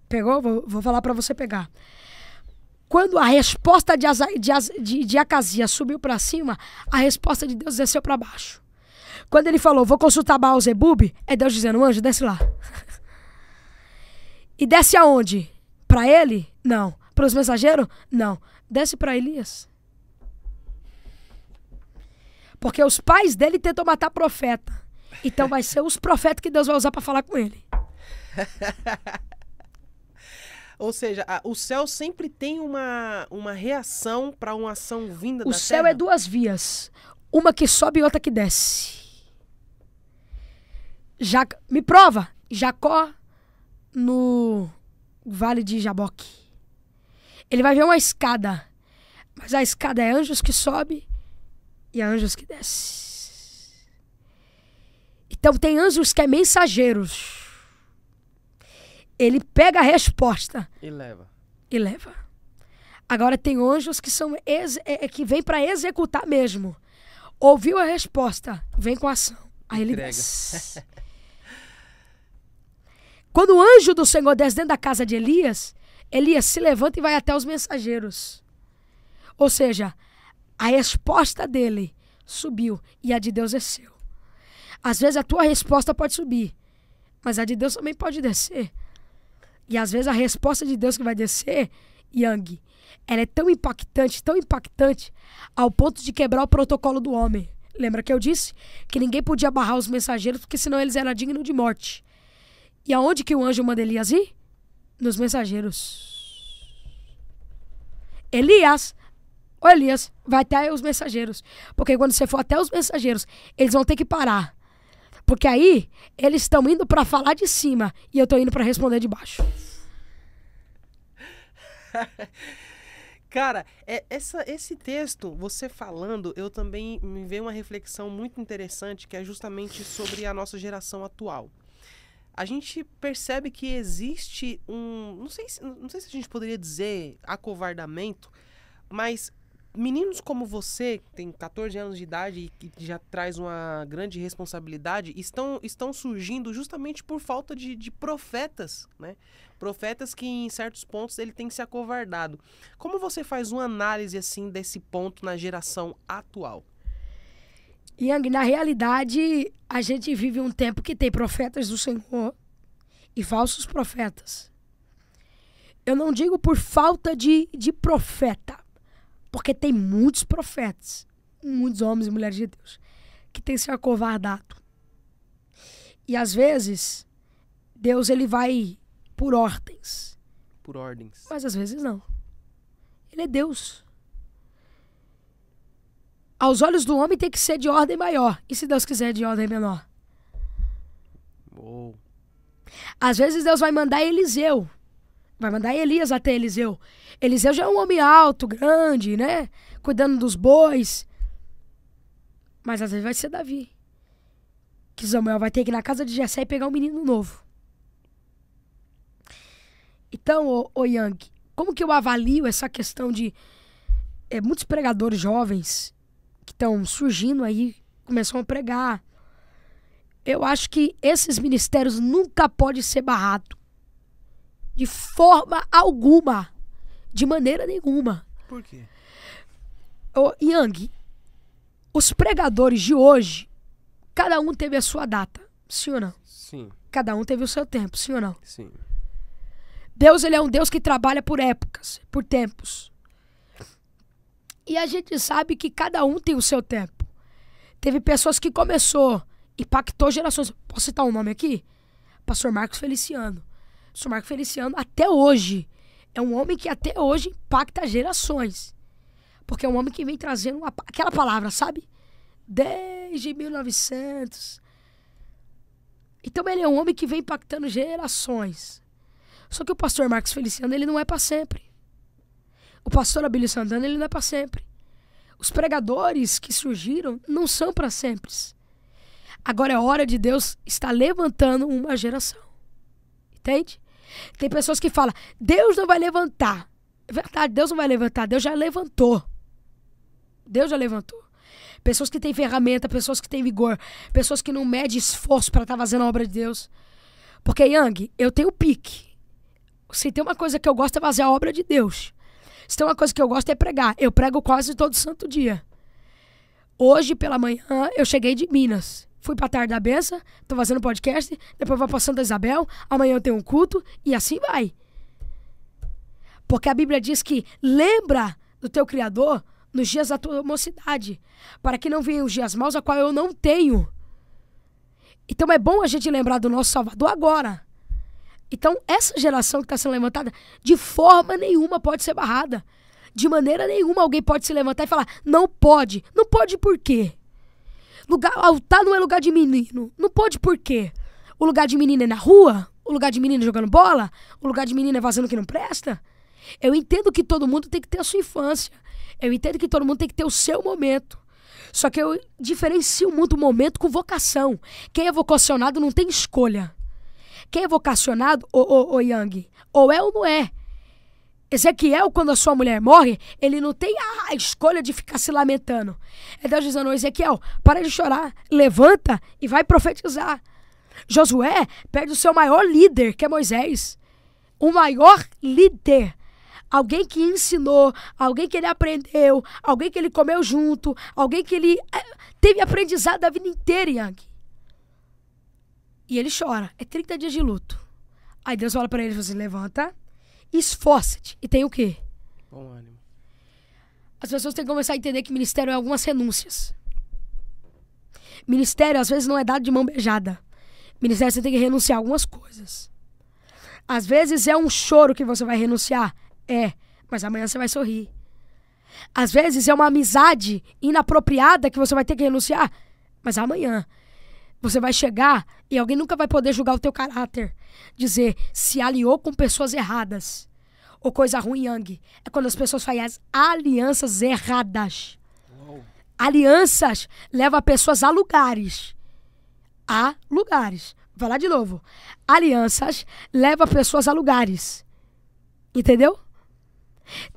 Pegou? Vou, vou falar para você pegar. Quando a resposta de, Asa, de, de, de subiu para cima, a resposta de Deus desceu para baixo. Quando ele falou, vou consultar Baal Zebub, é Deus dizendo, anjo, desce lá. <laughs> e desce aonde? Para ele? Não. Para os mensageiros? Não. Desce para Elias. Porque os pais dele tentam matar profeta. Então vai ser os profetas que Deus vai usar para falar com ele. <laughs> Ou seja, a, o céu sempre tem uma, uma reação para uma ação vinda o da terra. O céu é duas vias. Uma que sobe e outra que desce. me prova, Jacó no Vale de Jaboque. Ele vai ver uma escada. Mas a escada é anjos que sobe e há anjos que descem. Então tem anjos que é mensageiros. Ele pega a resposta e leva. E leva. Agora tem anjos que são é, é, que vem para executar mesmo. Ouviu a resposta, vem com a ação. Aí ele Entrega. desce. <laughs> Quando o anjo do Senhor desce dentro da casa de Elias, Elias se levanta e vai até os mensageiros. Ou seja, a resposta dele subiu e a de Deus desceu. Às vezes a tua resposta pode subir, mas a de Deus também pode descer. E às vezes a resposta de Deus que vai descer, Yang, ela é tão impactante, tão impactante, ao ponto de quebrar o protocolo do homem. Lembra que eu disse que ninguém podia barrar os mensageiros porque senão eles eram dignos de morte. E aonde que o anjo manda Elias ir? Nos mensageiros. Elias Ô Elias, vai até os mensageiros. Porque quando você for até os mensageiros, eles vão ter que parar. Porque aí, eles estão indo para falar de cima e eu tô indo para responder de baixo. <laughs> Cara, é, essa, esse texto, você falando, eu também me veio uma reflexão muito interessante que é justamente sobre a nossa geração atual. A gente percebe que existe um. Não sei, não sei se a gente poderia dizer acovardamento, mas meninos como você, que tem 14 anos de idade e que já traz uma grande responsabilidade, estão, estão surgindo justamente por falta de, de profetas, né? Profetas que em certos pontos ele tem se acovardado. Como você faz uma análise assim desse ponto na geração atual? Yang, na realidade, a gente vive um tempo que tem profetas do Senhor e falsos profetas. Eu não digo por falta de, de profeta porque tem muitos profetas, muitos homens e mulheres de Deus, que têm se acovardado. E às vezes, Deus ele vai por ordens. Por ordens. Mas às vezes não. Ele é Deus. Aos olhos do homem tem que ser de ordem maior. E se Deus quiser, de ordem menor. Oh. Às vezes Deus vai mandar Eliseu Vai mandar Elias até Eliseu. Eliseu já é um homem alto, grande, né? Cuidando dos bois. Mas às vezes vai ser Davi. Que Samuel vai ter que ir na casa de Jessé e pegar um menino novo. Então, ô, ô Yang, como que eu avalio essa questão de é, muitos pregadores jovens que estão surgindo aí, começam a pregar. Eu acho que esses ministérios nunca pode ser barrado. De forma alguma. De maneira nenhuma. Por quê? Oh, Yang, os pregadores de hoje, cada um teve a sua data. Sim ou não? Sim. Cada um teve o seu tempo, sim ou não? Sim. Deus, ele é um Deus que trabalha por épocas, por tempos. E a gente sabe que cada um tem o seu tempo. Teve pessoas que começou, impactou gerações. Posso citar um nome aqui? Pastor Marcos Feliciano. O Sr. Marco Feliciano, até hoje, é um homem que até hoje impacta gerações. Porque é um homem que vem trazendo uma, aquela palavra, sabe? Desde 1900. Então ele é um homem que vem impactando gerações. Só que o pastor Marcos Feliciano, ele não é para sempre. O pastor Abílio Santana, ele não é para sempre. Os pregadores que surgiram não são para sempre. Agora é hora de Deus estar levantando uma geração. Entende? Tem pessoas que falam, Deus não vai levantar. É verdade, Deus não vai levantar, Deus já levantou. Deus já levantou. Pessoas que têm ferramenta, pessoas que têm vigor, pessoas que não medem esforço para estar tá fazendo a obra de Deus. Porque, Yang, eu tenho pique. Se tem uma coisa que eu gosto é fazer a obra de Deus. Se tem uma coisa que eu gosto é pregar. Eu prego quase todo santo dia. Hoje pela manhã eu cheguei de Minas fui pra tarde da beça, tô fazendo podcast, depois vou pra Santa Isabel, amanhã eu tenho um culto e assim vai. Porque a Bíblia diz que lembra do teu Criador nos dias da tua mocidade, para que não venham os dias maus a qual eu não tenho. Então é bom a gente lembrar do nosso Salvador agora. Então essa geração que está sendo levantada, de forma nenhuma pode ser barrada. De maneira nenhuma alguém pode se levantar e falar, não pode. Não pode por quê? Lugar, altar ah, não é lugar de menino. Não pode por quê? O lugar de menino é na rua? O lugar de menino é jogando bola? O lugar de menino é vazando que não presta? Eu entendo que todo mundo tem que ter a sua infância. Eu entendo que todo mundo tem que ter o seu momento. Só que eu diferencio muito o momento com vocação. Quem é vocacionado não tem escolha. Quem é vocacionado, ô, ô, ô Yang, ou é ou não é. Ezequiel, quando a sua mulher morre, ele não tem a escolha de ficar se lamentando. É Deus dizendo, Ezequiel, para de chorar, levanta e vai profetizar. Josué perde o seu maior líder, que é Moisés. O maior líder alguém que ensinou, alguém que ele aprendeu, alguém que ele comeu junto, alguém que ele eh, teve aprendizado a vida inteira, Yang. E ele chora. É 30 dias de luto. Aí Deus fala para ele você levanta, Esforça-te e tem o quê? Bom ânimo. As pessoas têm que começar a entender que ministério é algumas renúncias. Ministério às vezes não é dado de mão beijada. Ministério você tem que renunciar a algumas coisas. Às vezes é um choro que você vai renunciar. É, mas amanhã você vai sorrir. Às vezes é uma amizade inapropriada que você vai ter que renunciar. Mas amanhã você vai chegar e alguém nunca vai poder julgar o teu caráter. Dizer se aliou com pessoas erradas. Ou coisa ruim, Yang. É quando as pessoas fazem as alianças erradas. Uou. Alianças levam pessoas a lugares. A lugares. Vou falar de novo. Alianças levam pessoas a lugares. Entendeu?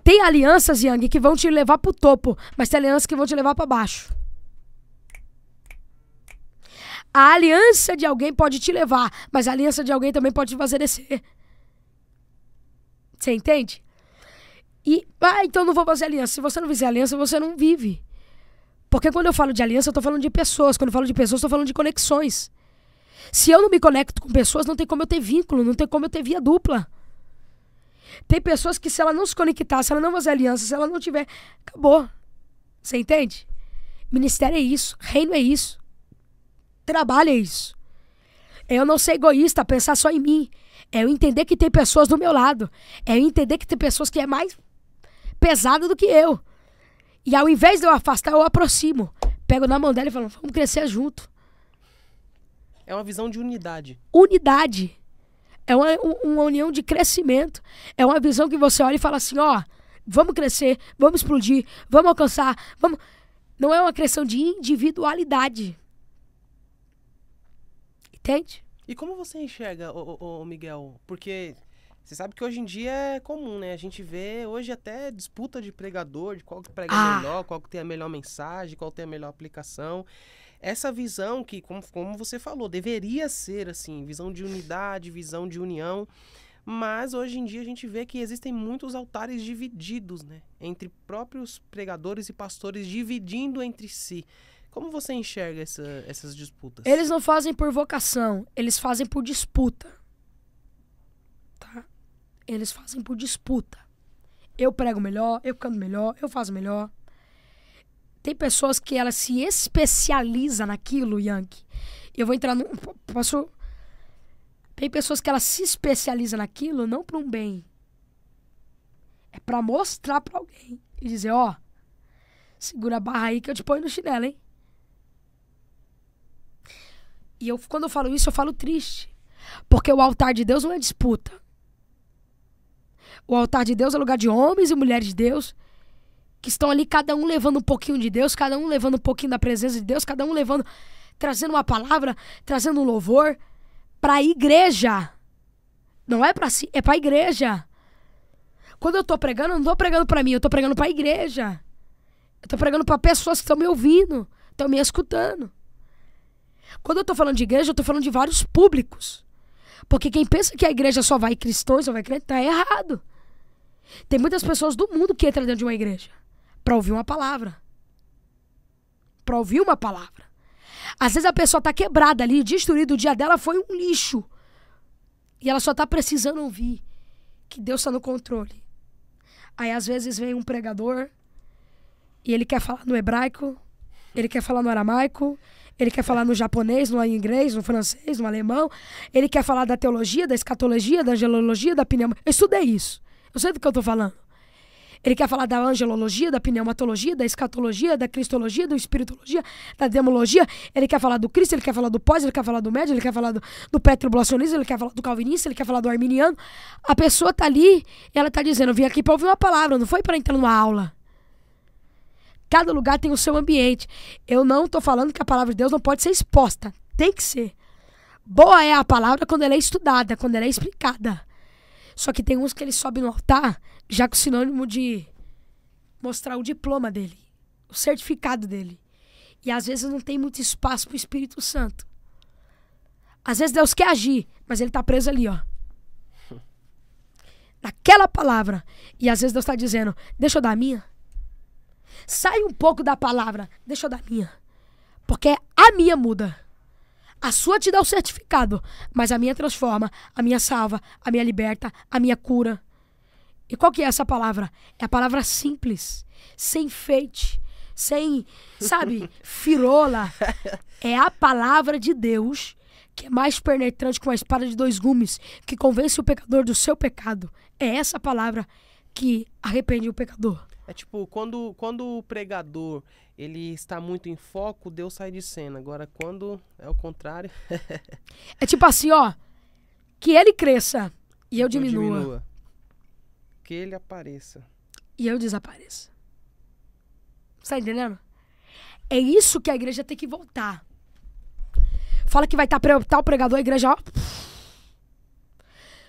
Tem alianças, Yang, que vão te levar pro topo, mas tem alianças que vão te levar para baixo. A aliança de alguém pode te levar, mas a aliança de alguém também pode te fazer descer. Você entende? E, ah, então não vou fazer aliança. Se você não fizer aliança, você não vive. Porque quando eu falo de aliança, eu tô falando de pessoas. Quando eu falo de pessoas, eu tô falando de conexões. Se eu não me conecto com pessoas, não tem como eu ter vínculo, não tem como eu ter via dupla. Tem pessoas que se ela não se conectar, se ela não fazer aliança, se ela não tiver, acabou. Você entende? Ministério é isso, reino é isso trabalha isso. É eu não ser egoísta, pensar só em mim. É eu entender que tem pessoas do meu lado. É eu entender que tem pessoas que é mais pesada do que eu. E ao invés de eu afastar, eu aproximo. Pego na mão dela e falo, vamos crescer junto. É uma visão de unidade. Unidade. É uma, uma união de crescimento. É uma visão que você olha e fala assim, ó, vamos crescer, vamos explodir, vamos alcançar, vamos. Não é uma questão de individualidade. Entende? E como você enxerga, o Miguel? Porque você sabe que hoje em dia é comum, né? A gente vê hoje até disputa de pregador, de qual que prega ah. melhor, qual que tem a melhor mensagem, qual tem a melhor aplicação. Essa visão que, como, como você falou, deveria ser assim, visão de unidade, visão de união. Mas hoje em dia a gente vê que existem muitos altares divididos, né? Entre próprios pregadores e pastores dividindo entre si. Como você enxerga essa, essas disputas? Eles não fazem por vocação, eles fazem por disputa. Tá? Eles fazem por disputa. Eu prego melhor, eu canto melhor, eu faço melhor. Tem pessoas que ela se especializa naquilo, Yankee. Eu vou entrar no. Posso. Tem pessoas que ela se especializa naquilo não para um bem. É para mostrar para alguém e dizer, ó, segura a barra aí que eu te ponho no chinelo, hein? E eu, quando eu falo isso, eu falo triste. Porque o altar de Deus não é disputa. O altar de Deus é lugar de homens e mulheres de Deus que estão ali, cada um levando um pouquinho de Deus, cada um levando um pouquinho da presença de Deus, cada um levando, trazendo uma palavra, trazendo um louvor para a igreja. Não é para si, é para a igreja. Quando eu tô pregando, eu não tô pregando para mim, eu tô pregando para a igreja. Eu tô pregando para pessoas que estão me ouvindo, estão me escutando. Quando eu estou falando de igreja, eu estou falando de vários públicos. Porque quem pensa que a igreja só vai cristão, só vai crente, tá errado. Tem muitas pessoas do mundo que entram dentro de uma igreja para ouvir uma palavra. Para ouvir uma palavra. Às vezes a pessoa tá quebrada ali, destruída, o dia dela foi um lixo. E ela só tá precisando ouvir que Deus está no controle. Aí às vezes vem um pregador e ele quer falar no hebraico, ele quer falar no aramaico, ele quer falar no japonês, no inglês, no francês, no alemão, ele quer falar da teologia, da escatologia, da angelologia, da pneumatologia. Eu estudei isso. Eu sei do que eu estou falando. Ele quer falar da angelologia, da pneumatologia, da escatologia, da cristologia, da espiritologia, da demologia. Ele quer falar do Cristo, ele quer falar do pós, ele quer falar do médio, ele quer falar do, do petroblacionismo, ele quer falar do calvinista, ele quer falar do arminiano. A pessoa tá ali, ela tá dizendo: "Eu vim aqui para ouvir uma palavra, não foi para entrar numa aula". Cada lugar tem o seu ambiente. Eu não estou falando que a palavra de Deus não pode ser exposta. Tem que ser. Boa é a palavra quando ela é estudada, quando ela é explicada. Só que tem uns que ele sobe no altar já com sinônimo de mostrar o diploma dele, o certificado dele. E às vezes não tem muito espaço para o Espírito Santo. Às vezes Deus quer agir, mas ele está preso ali, ó. <laughs> Naquela palavra. E às vezes Deus está dizendo: Deixa eu dar a minha. Sai um pouco da palavra, deixa eu dar minha. Porque a minha muda. A sua te dá o certificado, mas a minha transforma, a minha salva, a minha liberta, a minha cura. E qual que é essa palavra? É a palavra simples, sem feite. sem, sabe, <laughs> firola. É a palavra de Deus que é mais penetrante que uma espada de dois gumes, que convence o pecador do seu pecado. É essa palavra que arrepende o pecador. É tipo, quando, quando o pregador ele está muito em foco, Deus sai de cena. Agora, quando é o contrário. <laughs> é tipo assim, ó. Que ele cresça e eu diminua. diminua. Que ele apareça. E eu desapareça. tá entendendo? É isso que a igreja tem que voltar. Fala que vai tá estar tá o pregador, a igreja, ó.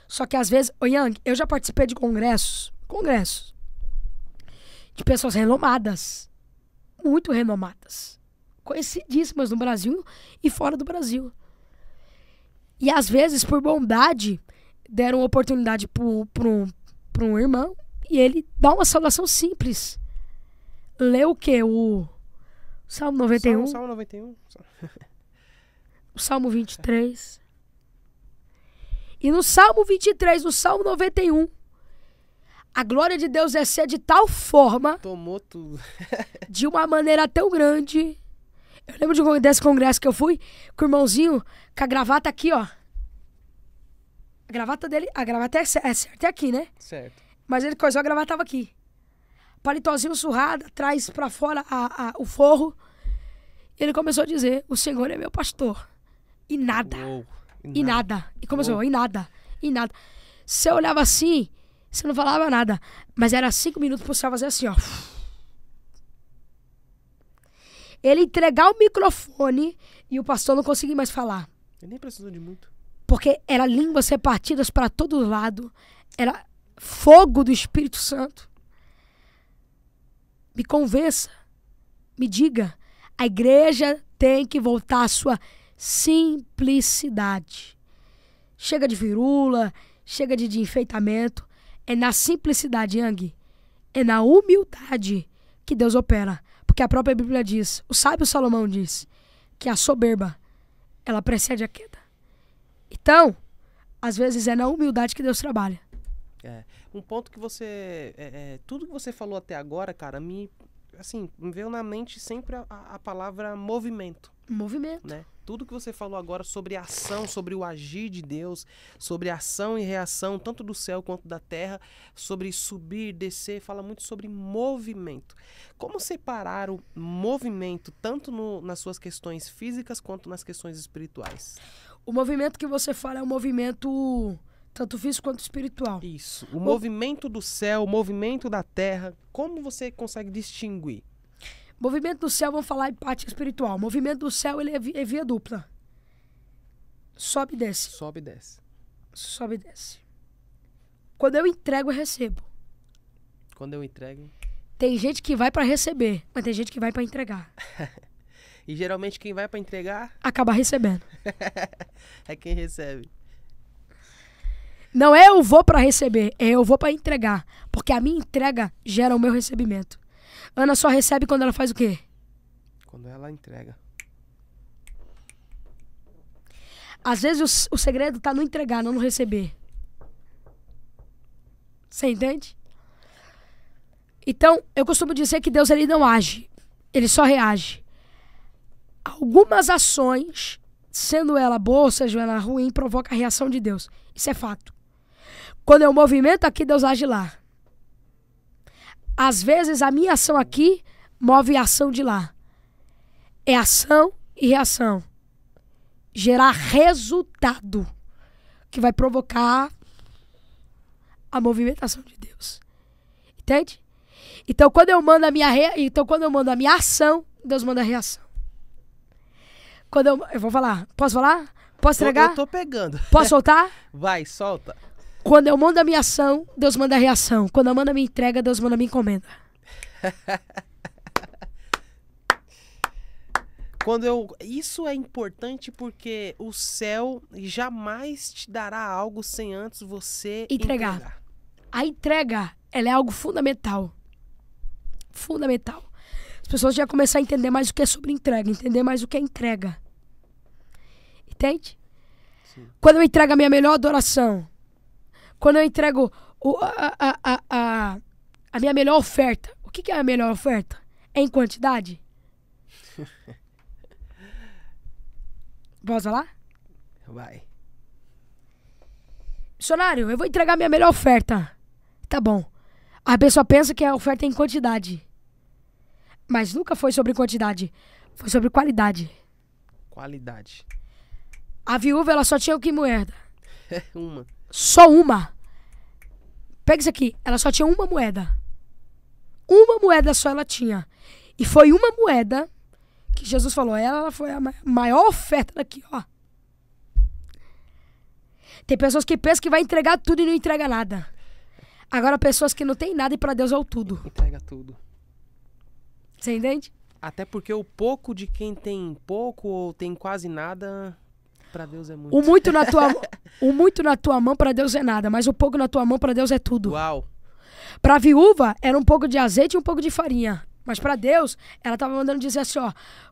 Só que às vezes, ô Yang, eu já participei de congressos. Congressos de pessoas renomadas, muito renomadas, conhecidíssimas no Brasil e fora do Brasil. E às vezes, por bondade, deram oportunidade para um, um irmão e ele dá uma saudação simples. Lê o que? O Salmo 91. Salmo, Salmo 91. <laughs> o Salmo 23. E no Salmo 23, no Salmo 91, a glória de Deus é ser de tal forma. Tomou tudo. <laughs> de uma maneira tão grande. Eu lembro de um, desse congresso que eu fui, com o irmãozinho, com a gravata aqui, ó. A gravata dele. A gravata é, é certa é aqui, né? Certo. Mas ele coisou a gravata tava aqui. Palitozinho surrado, traz para fora a, a, o forro. Ele começou a dizer: O Senhor é meu pastor. E nada. Uou, e, nada. nada. E começou: Uou. E nada. E nada. Você olhava assim, você não falava nada. Mas era cinco minutos pra você fazer assim, ó. Ele entregar o microfone e o pastor não conseguir mais falar. Ele nem precisou de muito. Porque era línguas repartidas para todo lado. Era fogo do Espírito Santo. Me convença. Me diga. A igreja tem que voltar à sua simplicidade. Chega de virula, chega de, de enfeitamento. É na simplicidade, Yang. É na humildade que Deus opera. Porque a própria Bíblia diz, o sábio Salomão diz, que a soberba, ela precede a queda. Então, às vezes é na humildade que Deus trabalha. É. Um ponto que você. É, é, tudo que você falou até agora, cara, me, assim, me veio na mente sempre a, a palavra movimento. Movimento. Né? Tudo que você falou agora sobre ação, sobre o agir de Deus, sobre ação e reação, tanto do céu quanto da terra, sobre subir, descer, fala muito sobre movimento. Como separar o movimento, tanto no, nas suas questões físicas quanto nas questões espirituais? O movimento que você fala é um movimento tanto físico quanto espiritual. Isso. O, o movimento do céu, o movimento da terra, como você consegue distinguir? Movimento do céu, vamos falar em parte espiritual. O movimento do céu ele é via, é via dupla. Sobe e desce. Sobe e desce. Sobe e desce. Quando eu entrego, eu recebo. Quando eu entrego. Tem gente que vai para receber, mas tem gente que vai para entregar. <laughs> e geralmente quem vai para entregar. Acaba recebendo. <laughs> é quem recebe. Não é eu vou para receber, é eu vou para entregar. Porque a minha entrega gera o meu recebimento. Ana só recebe quando ela faz o quê? Quando ela entrega. Às vezes o, o segredo tá no entregar, não no receber. Você entende? Então, eu costumo dizer que Deus ele não age, ele só reage. Algumas ações, sendo ela boa ou seja ela ruim, provoca a reação de Deus. Isso é fato. Quando eu movimento aqui, Deus age lá. Às vezes a minha ação aqui move a ação de lá. É ação e reação. Gerar resultado que vai provocar a movimentação de Deus. Entende? Então quando eu mando a minha rea... então quando eu mando a minha ação, Deus manda a reação. Quando eu, eu vou falar, posso falar? Posso entregar? Eu tô pegando. Posso soltar? Vai, solta. Quando eu mando a minha ação, Deus manda a reação. Quando eu mando a minha entrega, Deus manda a minha encomenda. <laughs> Quando eu, isso é importante porque o céu jamais te dará algo sem antes você entregar. entregar. A entrega, ela é algo fundamental. Fundamental. As pessoas já começar a entender mais o que é sobre entrega, entender mais o que é entrega. Entende? Sim. Quando eu entrego a minha melhor adoração, quando eu entrego o, a, a, a, a, minha melhor oferta, o que, que é a melhor oferta? É em quantidade? <laughs> Posso lá? Vai. Missionário, eu vou entregar minha melhor oferta. Tá bom. A pessoa pensa que a oferta é em quantidade. Mas nunca foi sobre quantidade. Foi sobre qualidade. Qualidade. A viúva, ela só tinha o que moeda? <laughs> uma. Só uma. Pega isso aqui. Ela só tinha uma moeda. Uma moeda só ela tinha. E foi uma moeda que Jesus falou. Ela, ela foi a maior oferta daqui, ó. Tem pessoas que pensam que vai entregar tudo e não entrega nada. Agora, pessoas que não tem nada e para Deus é o tudo. Entrega tudo. Você entende? Até porque o pouco de quem tem pouco ou tem quase nada Pra Deus é muito. O muito na tua, <laughs> o muito na tua mão para Deus é nada, mas o pouco na tua mão para Deus é tudo. Uau. Pra viúva era um pouco de azeite e um pouco de farinha. Mas para Deus, ela tava mandando dizer assim, ó,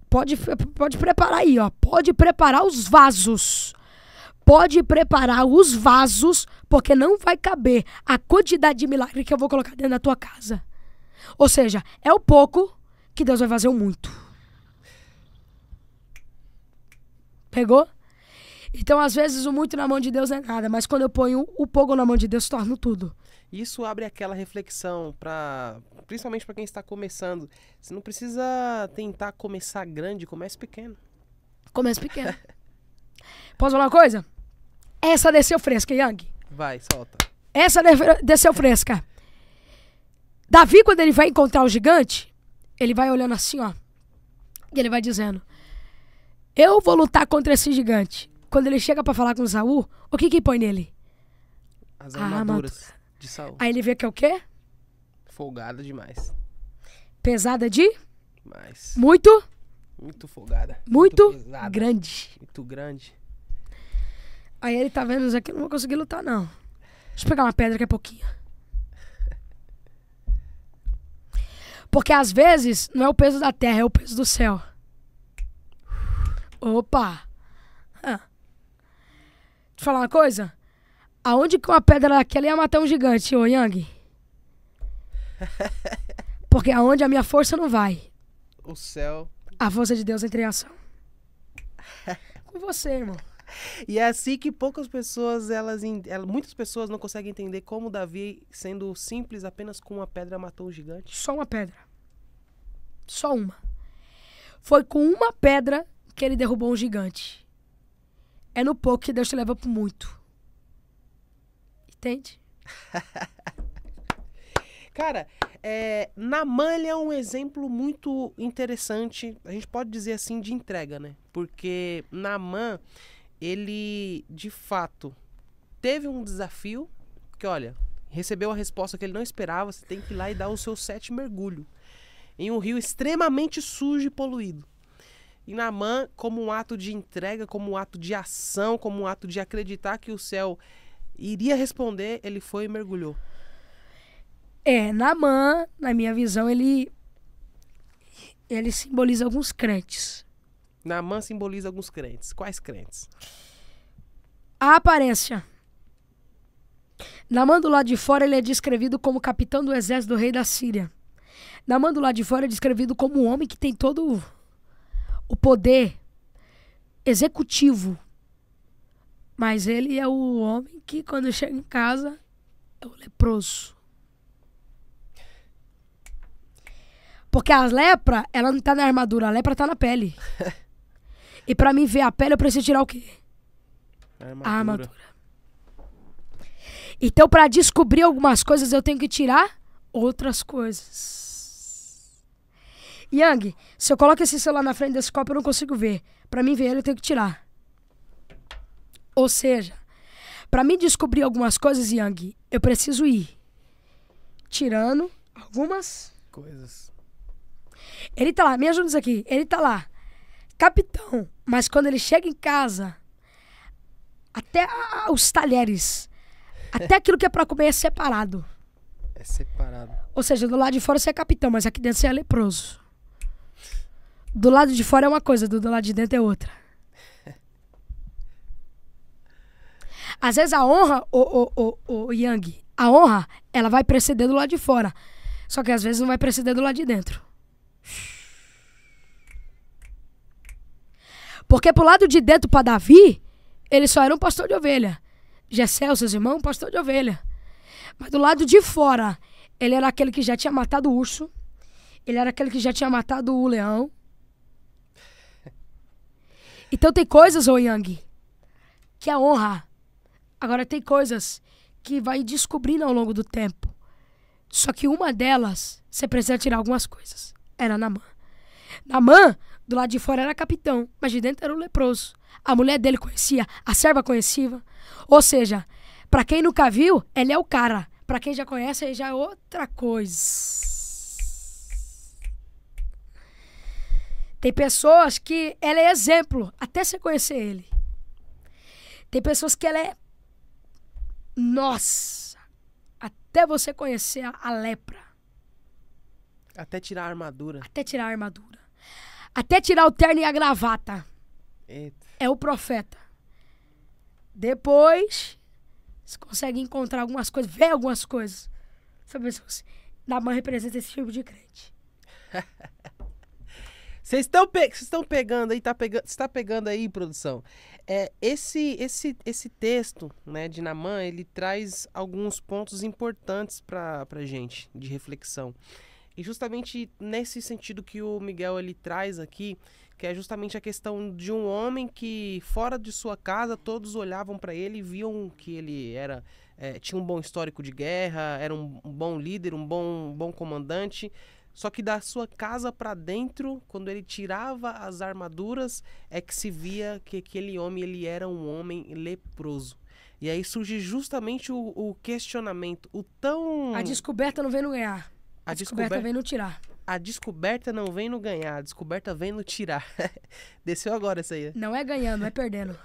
pode, pode preparar aí, ó, pode preparar os vasos. Pode preparar os vasos, porque não vai caber a quantidade de milagre que eu vou colocar dentro da tua casa. Ou seja, é o pouco que Deus vai fazer o muito. Pegou? Então, às vezes, o muito na mão de Deus é nada, mas quando eu ponho o pouco na mão de Deus, torno tudo. Isso abre aquela reflexão para, principalmente para quem está começando. Você não precisa tentar começar grande, comece pequeno. Comece pequeno. <laughs> Posso falar uma coisa? Essa desceu fresca, Yang. Vai, solta. Essa desceu fresca. Davi, quando ele vai encontrar o gigante, ele vai olhando assim, ó. E ele vai dizendo: Eu vou lutar contra esse gigante quando ele chega para falar com o Saul, o que que põe nele? As armaduras armadura. de Saul. Aí ele vê que é o quê? Folgada demais. Pesada de? Mais. Muito? Muito folgada. Muito, muito grande. Muito grande. Aí ele tá vendo isso aqui, não vou conseguir lutar, não. Deixa eu pegar uma pedra que é pouquinho. <laughs> Porque às vezes não é o peso da terra, é o peso do céu. Opa! Ah te falar uma coisa? Aonde que uma pedra daquela ia matar um gigante, ô Yang? <laughs> Porque aonde a minha força não vai. O céu. A força de Deus entra em ação. <laughs> Com você, irmão. E é assim que poucas pessoas, elas, elas, muitas pessoas não conseguem entender como Davi, sendo simples, apenas com uma pedra matou um gigante. Só uma pedra. Só uma. Foi com uma pedra que ele derrubou um gigante. É no pouco que Deus te leva pro muito. Entende? <laughs> Cara, é, Namã ele é um exemplo muito interessante, a gente pode dizer assim, de entrega, né? Porque Namã, ele de fato teve um desafio que, olha, recebeu a resposta que ele não esperava, você tem que ir lá e dar o seu sete mergulho em um rio extremamente sujo e poluído. E Naamã, como um ato de entrega, como um ato de ação, como um ato de acreditar que o céu iria responder, ele foi e mergulhou. É, Naamã, na minha visão, ele ele simboliza alguns crentes. Naamã simboliza alguns crentes. Quais crentes? A aparência. Naamã do lado de fora ele é descrevido como capitão do exército do rei da Síria. Naamã do lado de fora é descrevido como um homem que tem todo o poder executivo. Mas ele é o homem que, quando chega em casa, é o leproso. Porque a lepra, ela não tá na armadura, a lepra tá na pele. <laughs> e para mim ver a pele, eu preciso tirar o quê? A armadura. A armadura. Então, para descobrir algumas coisas, eu tenho que tirar outras coisas. Yang, se eu coloco esse celular na frente desse copo, eu não consigo ver. Para mim ver ele, eu tenho que tirar. Ou seja, para mim descobrir algumas coisas, Yang, eu preciso ir tirando algumas coisas. Ele tá lá, me ajuda isso aqui. Ele tá lá, capitão, mas quando ele chega em casa, até os talheres, até aquilo que é para comer é separado. É separado. Ou seja, do lado de fora você é capitão, mas aqui dentro você é leproso do lado de fora é uma coisa, do, do lado de dentro é outra. <laughs> Às vezes a honra, o, o, o, o Yang, a honra, ela vai preceder do lado de fora. Só que às vezes não vai preceder do lado de dentro. Porque pro lado de dentro para Davi, ele só era um pastor de ovelha. Gessel, seus irmãos, pastor de ovelha. Mas do lado de fora, ele era aquele que já tinha matado o urso. Ele era aquele que já tinha matado o leão. Então tem coisas, ô Yang, que é honra. Agora tem coisas que vai descobrindo ao longo do tempo. Só que uma delas, você precisa tirar algumas coisas. Era Namã. Namã, do lado de fora era capitão, mas de dentro era o leproso. A mulher dele conhecia, a serva conhecia. Ou seja, para quem nunca viu, ele é o cara. Para quem já conhece, ele já é outra coisa. Tem pessoas que ela é exemplo até você conhecer ele. Tem pessoas que ela é. Nossa! Até você conhecer a, a lepra. Até tirar a armadura. Até tirar a armadura. Até tirar o terno e a gravata. Eita. É o profeta. Depois, você consegue encontrar algumas coisas, ver algumas coisas. Sabe assim, Namã representa esse tipo de crente. <laughs> Vocês estão pe pegando aí, tá pegando, está pegando aí, produção. É, esse, esse, esse texto né, de Namã, ele traz alguns pontos importantes para a gente de reflexão. E justamente nesse sentido que o Miguel ele traz aqui, que é justamente a questão de um homem que fora de sua casa todos olhavam para ele e viam que ele era é, tinha um bom histórico de guerra, era um, um bom líder, um bom, um bom comandante, só que da sua casa para dentro, quando ele tirava as armaduras, é que se via que aquele homem ele era um homem leproso. E aí surge justamente o, o questionamento, o tão a descoberta não vem no ganhar, a, a descoberta, descoberta vem no tirar. A descoberta não vem no ganhar, a descoberta vem no tirar. <laughs> Desceu agora essa aí. Não é ganhando, é perdendo.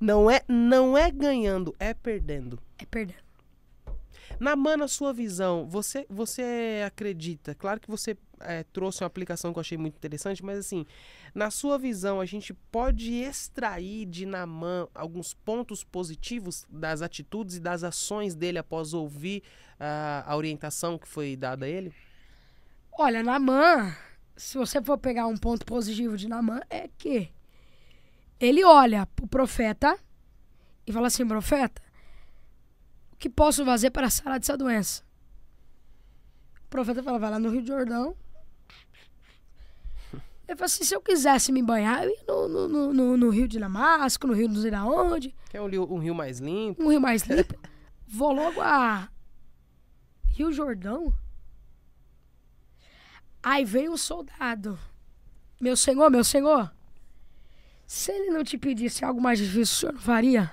Não é, não é ganhando, é perdendo. É perdendo. Na Mana, sua visão, você, você acredita? Claro que você é, trouxe uma aplicação que eu achei muito interessante, mas assim, na sua visão, a gente pode extrair de Naman alguns pontos positivos das atitudes e das ações dele após ouvir uh, a orientação que foi dada a ele? Olha, Naman, se você for pegar um ponto positivo de Naman, é que ele olha pro profeta e fala assim, profeta, que posso fazer para sarar dessa doença? O profeta fala, vai lá no Rio Jordão. Ele falou assim, se eu quisesse me banhar, eu ia no, no, no, no Rio de Damasco, no Rio não sei aonde. onde. Quer um, um rio mais limpo? Um rio mais limpo. <laughs> Vou logo a Rio Jordão. Aí vem um soldado. Meu senhor, meu senhor, se ele não te pedisse algo mais difícil, o senhor não faria?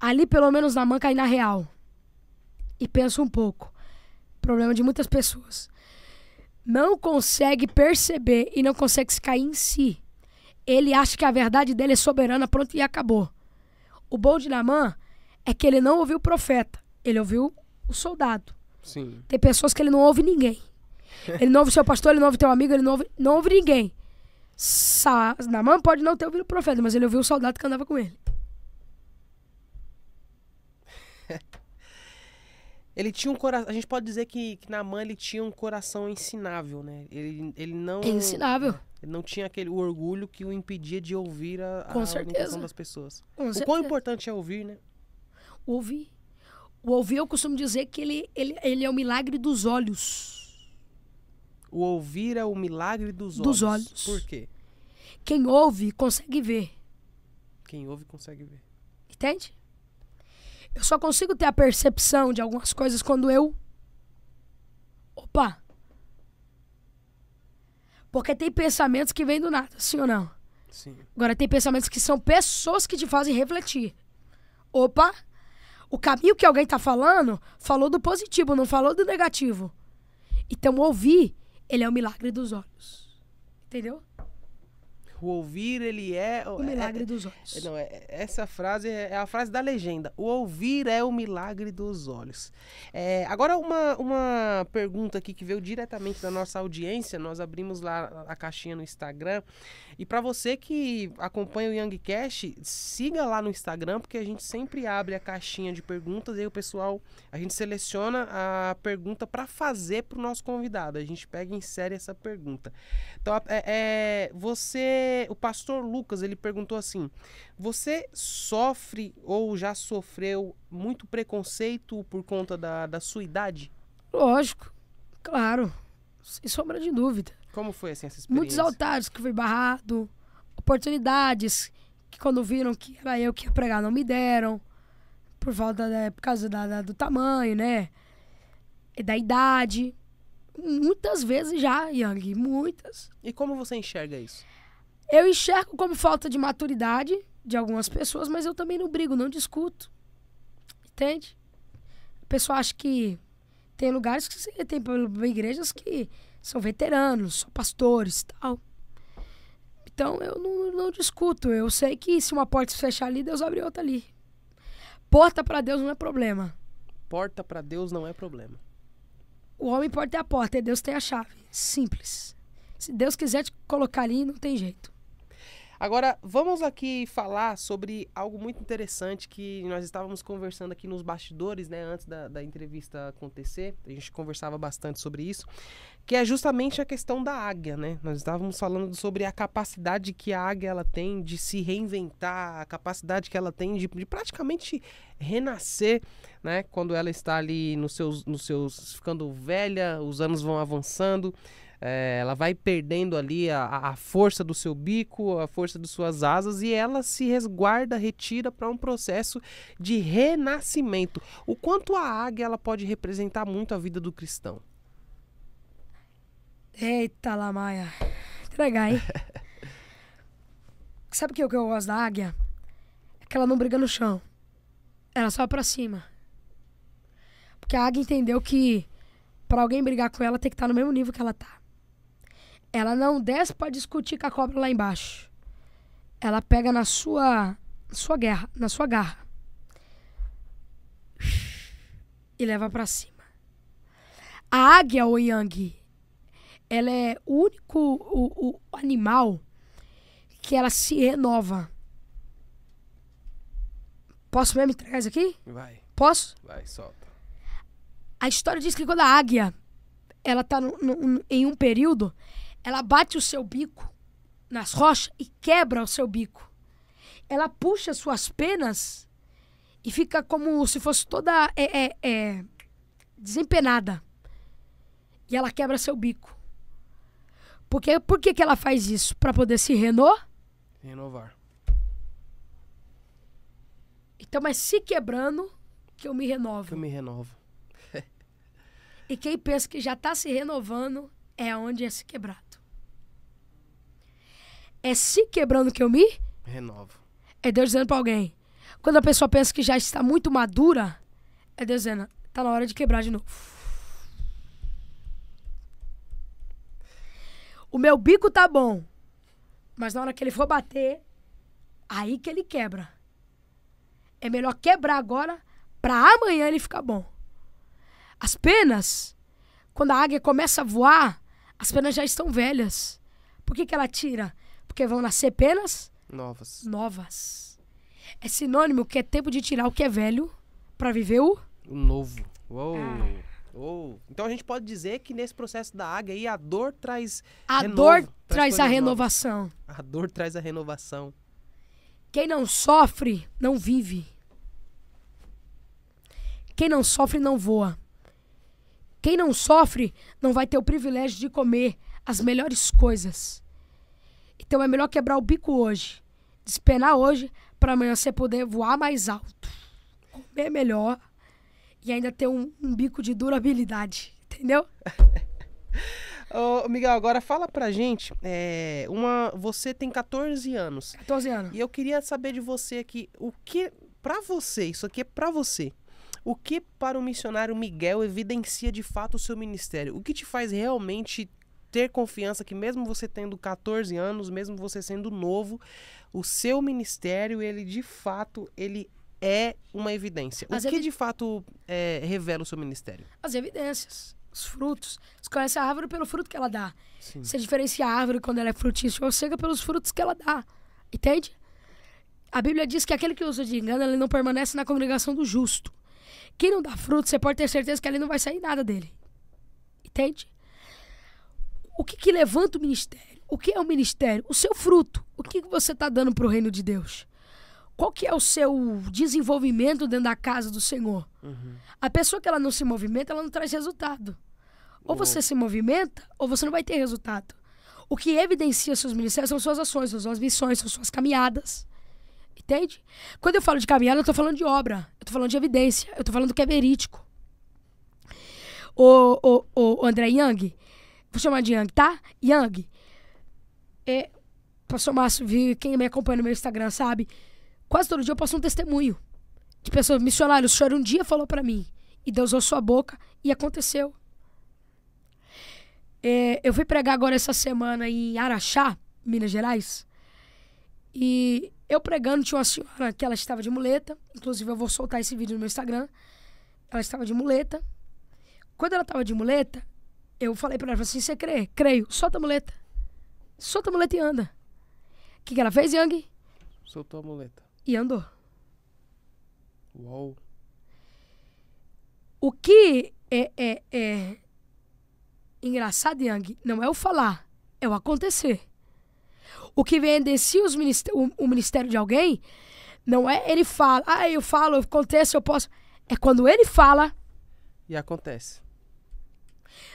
ali pelo menos na manca e na real. E penso um pouco. Problema de muitas pessoas. Não consegue perceber e não consegue se cair em si. Ele acha que a verdade dele é soberana, pronto e acabou. O bom de Namã é que ele não ouviu o profeta, ele ouviu o soldado. Sim. Tem pessoas que ele não ouve ninguém. Ele não ouve seu pastor, ele não ouve teu amigo, ele não ouve, não ouve ninguém. Namã pode não ter ouvido o profeta, mas ele ouviu o soldado que andava com ele. <laughs> ele tinha um coração. A gente pode dizer que, que mãe ele tinha um coração ensinável, né? Ele, ele não. Ensinável. Ele não tinha aquele o orgulho que o impedia de ouvir a, Com a orientação das pessoas. Com o certeza. quão importante é ouvir, né? Ouvir. O ouvir, eu costumo dizer que ele, ele, ele é o milagre dos olhos. O ouvir é o milagre dos, dos olhos. Dos olhos. Por quê? Quem ouve consegue ver. Quem ouve consegue ver. Entende? Eu só consigo ter a percepção de algumas coisas quando eu. Opa! Porque tem pensamentos que vêm do nada, sim ou não? Sim. Agora, tem pensamentos que são pessoas que te fazem refletir. Opa! O caminho que alguém tá falando, falou do positivo, não falou do negativo. Então, ouvir, ele é o milagre dos olhos. Entendeu? O ouvir, ele é. O é, é, milagre é, dos olhos. Não, é, é essa frase é, a frase da legenda. O ouvir é o milagre dos olhos. É, agora, uma, uma pergunta aqui que veio diretamente da nossa audiência. Nós abrimos lá a caixinha no Instagram. E para você que acompanha o Young Cash, siga lá no Instagram, porque a gente sempre abre a caixinha de perguntas. E aí o pessoal, a gente seleciona a pergunta para fazer para o nosso convidado. A gente pega em série essa pergunta. Então, é, você o pastor Lucas, ele perguntou assim: Você sofre ou já sofreu muito preconceito por conta da, da sua idade? Lógico, claro, sem sombra de dúvida. Como foi assim, essa experiência? Muitos altares que fui barrado, oportunidades que quando viram que era eu que ia pregar não me deram, por da, por causa da, da, do tamanho, né? E da idade. Muitas vezes já, Yang, muitas. E como você enxerga isso? Eu enxergo como falta de maturidade de algumas pessoas, mas eu também não brigo, não discuto. Entende? A pessoa acha que tem lugares que você tem igrejas que são veteranos, são pastores tal. Então eu não, não discuto. Eu sei que se uma porta se fechar ali, Deus abre outra ali. Porta para Deus não é problema. Porta para Deus não é problema. O homem pode ter a porta e Deus tem a chave. Simples. Se Deus quiser te colocar ali, não tem jeito. Agora, vamos aqui falar sobre algo muito interessante que nós estávamos conversando aqui nos bastidores, né, antes da, da entrevista acontecer. A gente conversava bastante sobre isso, que é justamente a questão da águia, né? Nós estávamos falando sobre a capacidade que a águia ela tem de se reinventar, a capacidade que ela tem de, de praticamente renascer, né? Quando ela está ali nos seus, nos seus ficando velha, os anos vão avançando é, ela vai perdendo ali a, a, força do seu bico, a força de suas asas e ela se resguarda, retira para um processo de renascimento. O quanto a águia ela pode representar muito a vida do cristão? Eita, Lamaia. Entregar, hein? <laughs> Sabe o que, é que eu gosto da águia? É que ela não briga no chão. Ela é só para cima. Porque a águia entendeu que para alguém brigar com ela tem que estar tá no mesmo nível que ela tá. Ela não desce para discutir com a cobra lá embaixo. Ela pega na sua sua guerra, na sua garra. E leva para cima. A águia ou yang, ela é o único o, o animal que ela se renova. Posso mesmo entregar isso aqui? Vai. Posso? Vai, solta. A história diz que quando a águia ela tá no, no, em um período, ela bate o seu bico nas rochas e quebra o seu bico. Ela puxa suas penas e fica como se fosse toda é, é, é, desempenada. E ela quebra seu bico. Porque, por que, que ela faz isso? Para poder se renovar? renovar. Então é se quebrando que eu me renovo. Que eu me renovo. <laughs> e quem pensa que já está se renovando é onde é se quebrar. É se quebrando que eu me renovo. É Deus dizendo para alguém. Quando a pessoa pensa que já está muito madura, é Deus dizendo, tá na hora de quebrar de novo. O meu bico tá bom, mas na hora que ele for bater, aí que ele quebra. É melhor quebrar agora para amanhã ele ficar bom. As penas, quando a águia começa a voar, as penas já estão velhas. Por que, que ela tira? Porque vão nascer penas novas. Novas. É sinônimo que é tempo de tirar o que é velho para viver o... o novo. Uou. Ah. Então a gente pode dizer que nesse processo da águia aí a dor traz a renovo, dor traz, traz a renovação. A dor traz a renovação. Quem não sofre não vive. Quem não sofre não voa. Quem não sofre não vai ter o privilégio de comer as melhores coisas. Então é melhor quebrar o bico hoje, despenar hoje, para amanhã você poder voar mais alto, comer melhor e ainda ter um, um bico de durabilidade, entendeu? <laughs> Ô, Miguel, agora fala pra gente. É, uma, você tem 14 anos. 14 anos. E eu queria saber de você aqui, o que. Pra você, isso aqui é pra você. O que para o missionário Miguel evidencia de fato o seu ministério? O que te faz realmente ter confiança que mesmo você tendo 14 anos, mesmo você sendo novo, o seu ministério, ele de fato, ele é uma evidência. As o que evi... de fato é, revela o seu ministério? As evidências, os frutos. Você conhece a árvore pelo fruto que ela dá. Sim. Você diferencia a árvore quando ela é frutíssima ou seca pelos frutos que ela dá. Entende? A Bíblia diz que aquele que usa de engano, ele não permanece na congregação do justo. Quem não dá fruto, você pode ter certeza que ali não vai sair nada dele. Entende? o que, que levanta o ministério? O que é o ministério? O seu fruto. O que, que você está dando para o reino de Deus? Qual que é o seu desenvolvimento dentro da casa do Senhor? Uhum. A pessoa que ela não se movimenta, ela não traz resultado. Ou você se movimenta, ou você não vai ter resultado. O que evidencia seus ministérios são suas ações, são suas missões, são suas caminhadas. Entende? Quando eu falo de caminhada, eu estou falando de obra, eu estou falando de evidência, eu estou falando do que é verídico. O, o, o André Young, Vou chamar de Yang, tá? Yang. É, Pastor Márcio, viu? Quem me acompanha no meu Instagram sabe. Quase todo dia eu passo um testemunho de pessoas. Missionário, o senhor um dia falou para mim. E Deus usou sua boca e aconteceu. É, eu fui pregar agora essa semana em Araxá, Minas Gerais. E eu pregando, tinha uma senhora que ela estava de muleta. Inclusive, eu vou soltar esse vídeo no meu Instagram. Ela estava de muleta. Quando ela estava de muleta, eu falei para ela assim: você crê? Creio. Solta a muleta. Solta a muleta e anda. O que, que ela fez, Yang? Soltou a muleta. E andou. Uau. O que é, é, é engraçado, Yang, não é o falar, é o acontecer. O que vem os ministério, o, o ministério de alguém não é ele fala, ah, eu falo, acontece, eu posso. É quando ele fala. E acontece.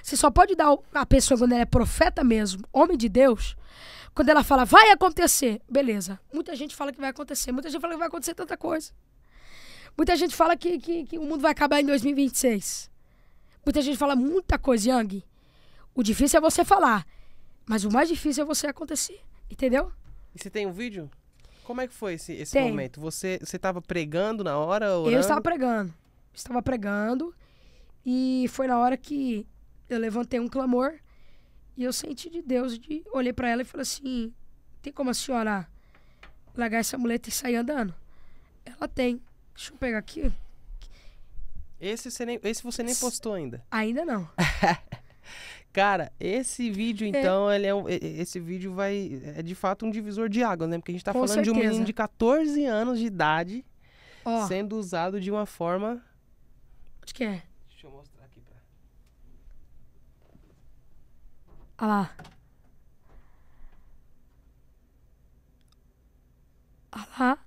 Você só pode dar a pessoa quando ela é profeta mesmo, homem de Deus, quando ela fala, vai acontecer. Beleza. Muita gente fala que vai acontecer. Muita gente fala que vai acontecer tanta coisa. Muita gente fala que, que, que o mundo vai acabar em 2026. Muita gente fala muita coisa, Yang. O difícil é você falar, mas o mais difícil é você acontecer. Entendeu? E você tem um vídeo? Como é que foi esse, esse momento? Você você estava pregando na hora? Orando? Eu estava pregando. Estava pregando. E foi na hora que eu levantei um clamor e eu senti de Deus, de olhei para ela e falei assim: tem como a senhora largar essa muleta e sair andando? Ela tem. Deixa eu pegar aqui. Esse você nem, esse você nem postou ainda? Ainda não. <laughs> Cara, esse vídeo, é. então, é. ele é um, esse vídeo vai. É de fato um divisor de água, né? Porque a gente tá Com falando certeza. de um menino de 14 anos de idade sendo usado de uma forma. Onde que é? Deixa eu mostrar. Olha lá. Olha lá.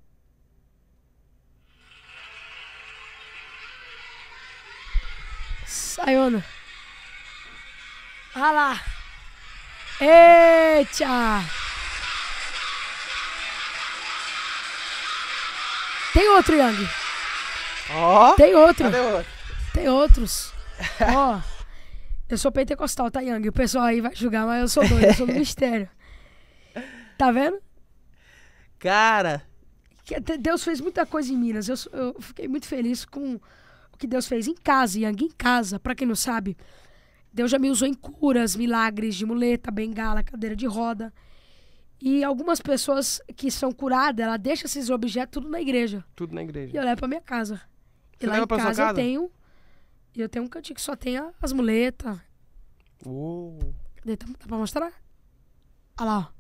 Saiona. Olha lá. Eita! Tem outro, Yang. Ó. Oh, Tem outro. Cadê outro? Tem outros. <laughs> Ó. oh. Eu sou pentecostal, tá, Yang? O pessoal aí vai julgar, mas eu sou doido, eu sou do <laughs> mistério. Tá vendo? Cara! Deus fez muita coisa em Minas. Eu, eu fiquei muito feliz com o que Deus fez em casa, Yang, em casa. Pra quem não sabe, Deus já me usou em curas, milagres de muleta, bengala, cadeira de roda. E algumas pessoas que são curadas, ela deixa esses objetos tudo na igreja. Tudo na igreja. E eu levo pra minha casa. Você e lá em casa, casa eu tenho e eu tenho um cantinho que só tem as muletas. Uh. Cadê? dá pra mostrar? Olha lá, ó.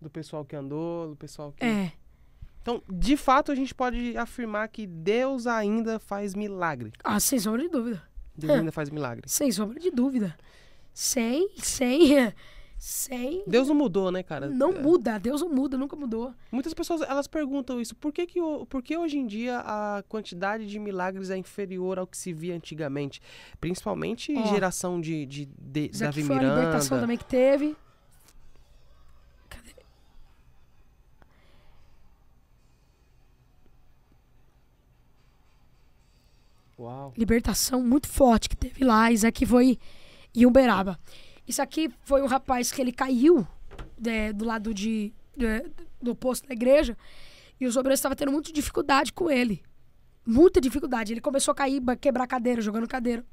Do pessoal que andou, do pessoal que. É. Então, de fato, a gente pode afirmar que Deus ainda faz milagre. Ah, sem sombra de dúvida. Deus é. ainda faz milagre. Sem sombra de dúvida. Sem, sem. <laughs> É. Sem. Deus não mudou, né, cara? Não é. muda, Deus não muda, nunca mudou. Muitas pessoas elas perguntam isso. Por que, que por que hoje em dia a quantidade de milagres é inferior ao que se via antigamente? Principalmente Ó, geração de, de, de Davi foi Miranda. A libertação também que teve. Cadê? Uau. Libertação muito forte que teve lá. Isaac foi em Uberaba. Isso aqui foi um rapaz que ele caiu né, do lado de, né, do posto da igreja e os obreiros estavam tendo muita dificuldade com ele. Muita dificuldade. Ele começou a cair, quebrar cadeira, jogando cadeira.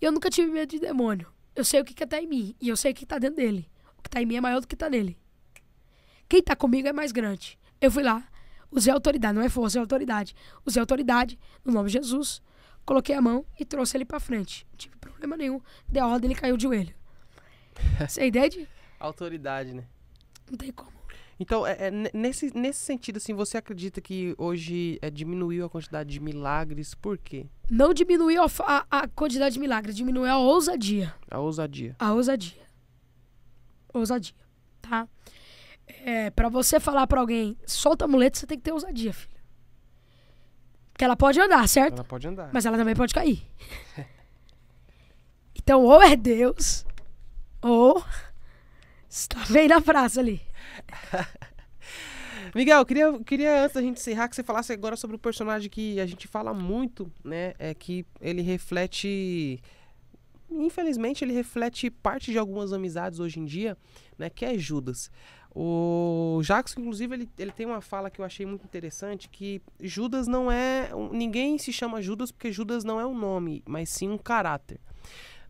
E eu nunca tive medo de demônio. Eu sei o que, que tá em mim e eu sei o que tá dentro dele. O que tá em mim é maior do que tá nele. Quem tá comigo é mais grande. Eu fui lá, usei autoridade, não é força, é autoridade. Usei autoridade, no nome de Jesus, coloquei a mão e trouxe ele para frente. tive problema nenhum. Deu ordem ele caiu de joelho. Você é ideia de? <laughs> Autoridade, né? Não tem como. Então, é, é, nesse, nesse sentido, assim, você acredita que hoje é, diminuiu a quantidade de milagres? Por quê? Não diminuiu a, a, a, quantidade de milagres, diminuiu a ousadia. A ousadia. A ousadia. Ousadia, tá? É, para você falar para alguém, solta a muleta, você tem que ter ousadia, filho. Porque ela pode andar, certo? Ela pode andar. Mas ela também pode cair. <laughs> Então, ou é Deus, ou. Está bem na frase ali. <laughs> Miguel, queria, queria antes da gente encerrar que você falasse agora sobre o personagem que a gente fala muito, né? É que ele reflete. Infelizmente, ele reflete parte de algumas amizades hoje em dia, né? Que é Judas. O Jackson, inclusive, ele, ele tem uma fala que eu achei muito interessante, que Judas não é... Ninguém se chama Judas porque Judas não é um nome, mas sim um caráter.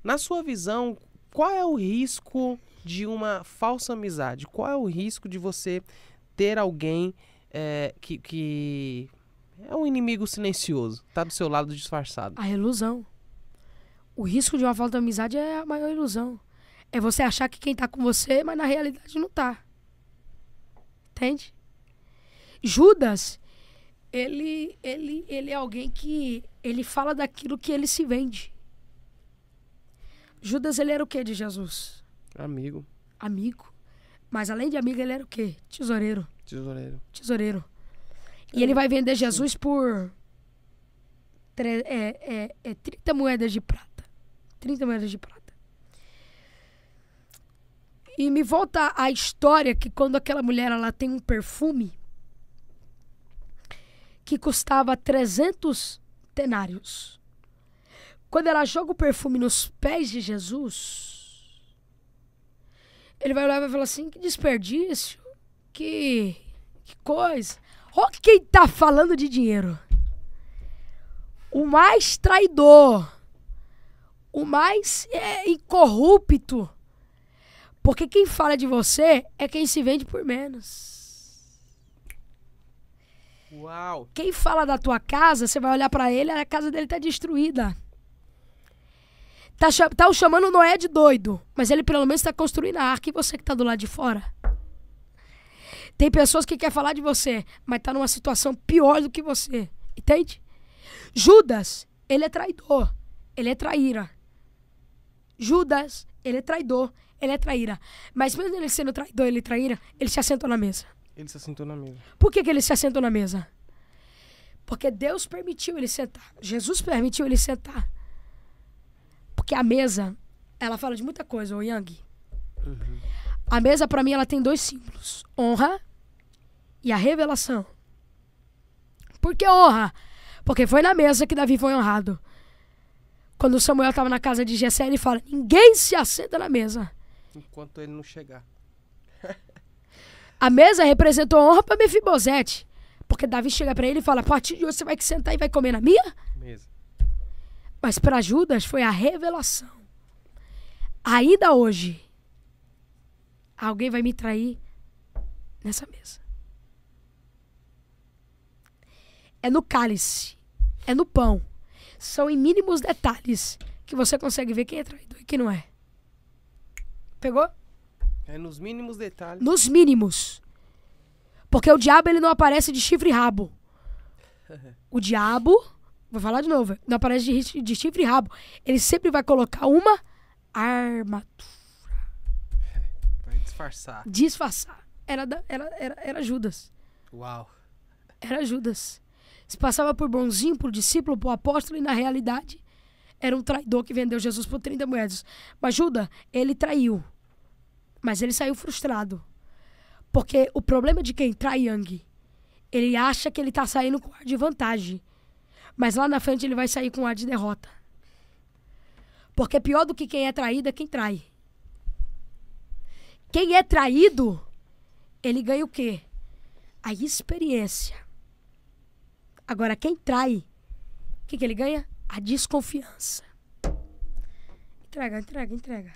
Na sua visão, qual é o risco de uma falsa amizade? Qual é o risco de você ter alguém é, que, que é um inimigo silencioso, tá do seu lado disfarçado? A ilusão. O risco de uma falta de amizade é a maior ilusão. É você achar que quem tá com você, mas na realidade não tá. Entende? Judas, ele, ele, ele é alguém que ele fala daquilo que ele se vende. Judas, ele era o que de Jesus? Amigo. Amigo. Mas além de amigo, ele era o quê? Tesoureiro. Tesoureiro. Tesoureiro. E ele vai vender Jesus por é, é, é 30 moedas de prata. 30 moedas de prata. E me volta a história que quando aquela mulher ela tem um perfume que custava 300 tenários. Quando ela joga o perfume nos pés de Jesus, ele vai olhar e vai falar assim: que desperdício, que, que coisa. Olha quem tá falando de dinheiro. O mais traidor, o mais é, incorrupto. Porque quem fala de você é quem se vende por menos. Uau! Quem fala da tua casa, você vai olhar para ele, a casa dele tá destruída. Tá, tá o chamando Noé de doido, mas ele pelo menos está construindo a arca e você que está do lado de fora. Tem pessoas que querem falar de você, mas está numa situação pior do que você. Entende? Judas, ele é traidor. Ele é traíra. Judas, ele é traidor. Ele é traíra. Mas mesmo ele sendo traidor, ele é traíra, ele se assentou na mesa. Ele se assentou na mesa. Por que, que ele se assentou na mesa? Porque Deus permitiu ele sentar. Jesus permitiu ele sentar. Porque a mesa, ela fala de muita coisa, o Yang. Uhum. A mesa, para mim, ela tem dois símbolos: honra e a revelação. Por que honra? Porque foi na mesa que Davi foi honrado. Quando Samuel estava na casa de Jessé, ele fala: Ninguém se assenta na mesa. Enquanto ele não chegar. <laughs> a mesa representou honra para Mefibosete. Porque Davi chega para ele e fala: A partir de hoje você vai sentar e vai comer na minha? Mas para Judas foi a revelação. Ainda hoje, alguém vai me trair nessa mesa. É no cálice, é no pão. São em mínimos detalhes que você consegue ver quem é traidor e quem não é. Pegou? É nos mínimos detalhes. Nos mínimos. Porque o diabo ele não aparece de chifre e rabo. <laughs> O diabo Vou falar de novo. Na parede de, de chifre e rabo, ele sempre vai colocar uma armadura. Vai disfarçar. Disfarçar. Era, da, era, era, era Judas. Uau. Era Judas. Se passava por bonzinho, por discípulo, por apóstolo, e na realidade era um traidor que vendeu Jesus por 30 moedas. Mas Judas, ele traiu. Mas ele saiu frustrado. Porque o problema de quem trai Yang, ele acha que ele está saindo com ar de vantagem. Mas lá na frente ele vai sair com ar de derrota. Porque pior do que quem é traído é quem trai. Quem é traído, ele ganha o quê? A experiência. Agora, quem trai, o que, que ele ganha? A desconfiança. Entrega, entrega, entrega.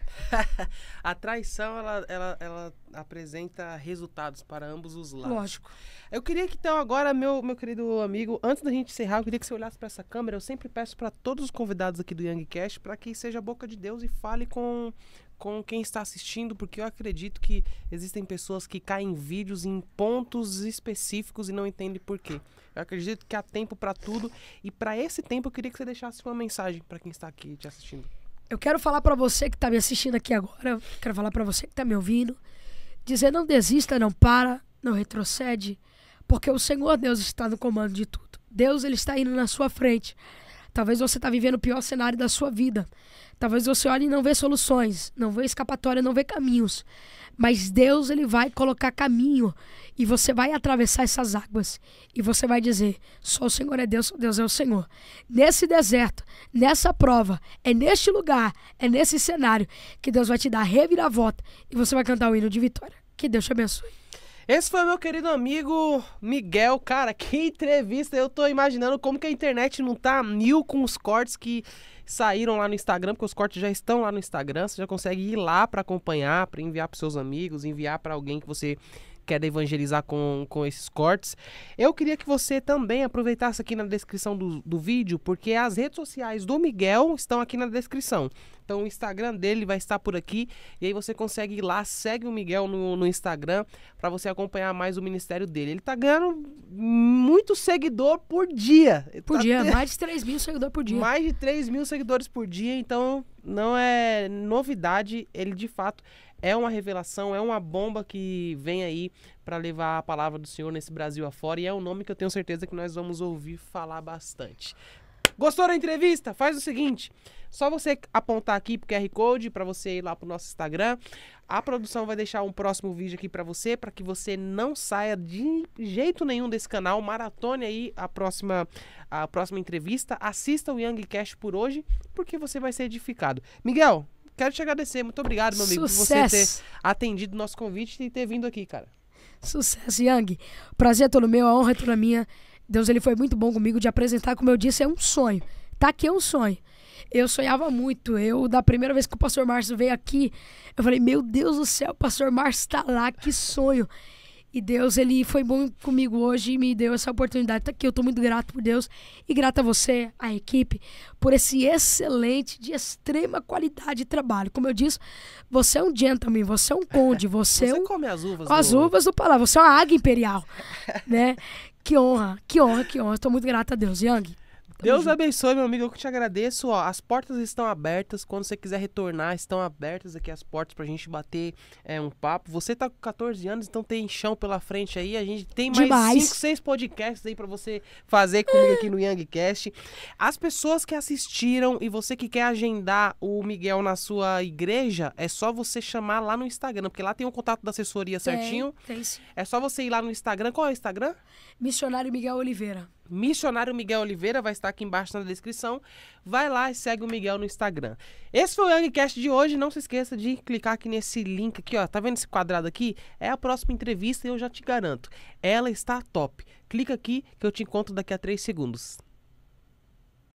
<laughs> a traição, ela, ela, ela apresenta resultados para ambos os lados. Lógico. Eu queria que, então, agora, meu, meu querido amigo, antes da gente encerrar, eu queria que você olhasse para essa câmera. Eu sempre peço para todos os convidados aqui do Young Cash para que seja boca de Deus e fale com, com quem está assistindo, porque eu acredito que existem pessoas que caem em vídeos em pontos específicos e não entendem por quê. Eu acredito que há tempo para tudo e para esse tempo eu queria que você deixasse uma mensagem para quem está aqui te assistindo. Eu quero falar para você que tá me assistindo aqui agora, quero falar para você que tá me ouvindo, dizer não desista, não para, não retrocede, porque o Senhor Deus está no comando de tudo. Deus ele está indo na sua frente. Talvez você está vivendo o pior cenário da sua vida. Talvez você olhe e não vê soluções, não vê escapatória, não vê caminhos. Mas Deus ele vai colocar caminho e você vai atravessar essas águas e você vai dizer: só o Senhor é Deus, só Deus é o Senhor. Nesse deserto, nessa prova, é neste lugar, é nesse cenário que Deus vai te dar reviravolta e você vai cantar o hino de vitória. Que Deus te abençoe. Esse foi meu querido amigo Miguel. Cara, que entrevista! Eu tô imaginando como que a internet não tá mil com os cortes que saíram lá no Instagram, porque os cortes já estão lá no Instagram. Você já consegue ir lá para acompanhar, para enviar para seus amigos, enviar para alguém que você quer evangelizar com, com esses cortes. Eu queria que você também aproveitasse aqui na descrição do, do vídeo, porque as redes sociais do Miguel estão aqui na descrição. Então o Instagram dele vai estar por aqui e aí você consegue ir lá, segue o Miguel no, no Instagram para você acompanhar mais o ministério dele. Ele tá ganhando muito seguidor por dia. Por tá dia, mais de 3 mil seguidores por dia. Mais de 3 mil seguidores por dia, então não é novidade, ele de fato é uma revelação, é uma bomba que vem aí para levar a palavra do Senhor nesse Brasil afora e é um nome que eu tenho certeza que nós vamos ouvir falar bastante. Gostou da entrevista? Faz o seguinte, só você apontar aqui pro QR Code para você ir lá pro nosso Instagram. A produção vai deixar um próximo vídeo aqui para você, para que você não saia de jeito nenhum desse canal. Maratone aí a próxima a próxima entrevista. Assista o Young Cash por hoje, porque você vai ser edificado. Miguel, quero te agradecer. Muito obrigado, meu amigo, por você ter atendido o nosso convite e ter vindo aqui, cara. Sucesso, Yang. Prazer é todo meu, a honra é toda minha. Deus, ele foi muito bom comigo de apresentar, como eu disse, é um sonho. Tá aqui é um sonho. Eu sonhava muito. Eu, da primeira vez que o pastor Márcio veio aqui, eu falei, meu Deus do céu, o pastor Márcio tá lá, que sonho. E Deus, ele foi bom comigo hoje e me deu essa oportunidade. Tá aqui, eu estou muito grato por Deus e grato a você, a equipe, por esse excelente, de extrema qualidade de trabalho. Como eu disse, você é um gentleman, você é um conde, você, você é um... come as uvas. As do... uvas do palácio, você é uma águia imperial, né? <laughs> Que honra, que honra, que honra. Estou muito grato a Deus. Yang, Deus junto. abençoe, meu amigo. Eu que te agradeço. Ó, as portas estão abertas. Quando você quiser retornar, estão abertas aqui as portas pra gente bater é, um papo. Você tá com 14 anos, então tem chão pela frente aí. A gente tem mais 5, 6 podcasts aí pra você fazer comigo aqui no Youngcast. As pessoas que assistiram e você que quer agendar o Miguel na sua igreja, é só você chamar lá no Instagram, porque lá tem o contato da assessoria certinho. Tem, tem sim. É só você ir lá no Instagram. Qual é o Instagram? Missionário Miguel Oliveira. Missionário Miguel Oliveira vai estar aqui embaixo na descrição. Vai lá e segue o Miguel no Instagram. Esse foi o Youngcast de hoje. Não se esqueça de clicar aqui nesse link aqui, ó. Tá vendo esse quadrado aqui? É a próxima entrevista e eu já te garanto. Ela está top. Clica aqui que eu te encontro daqui a 3 segundos.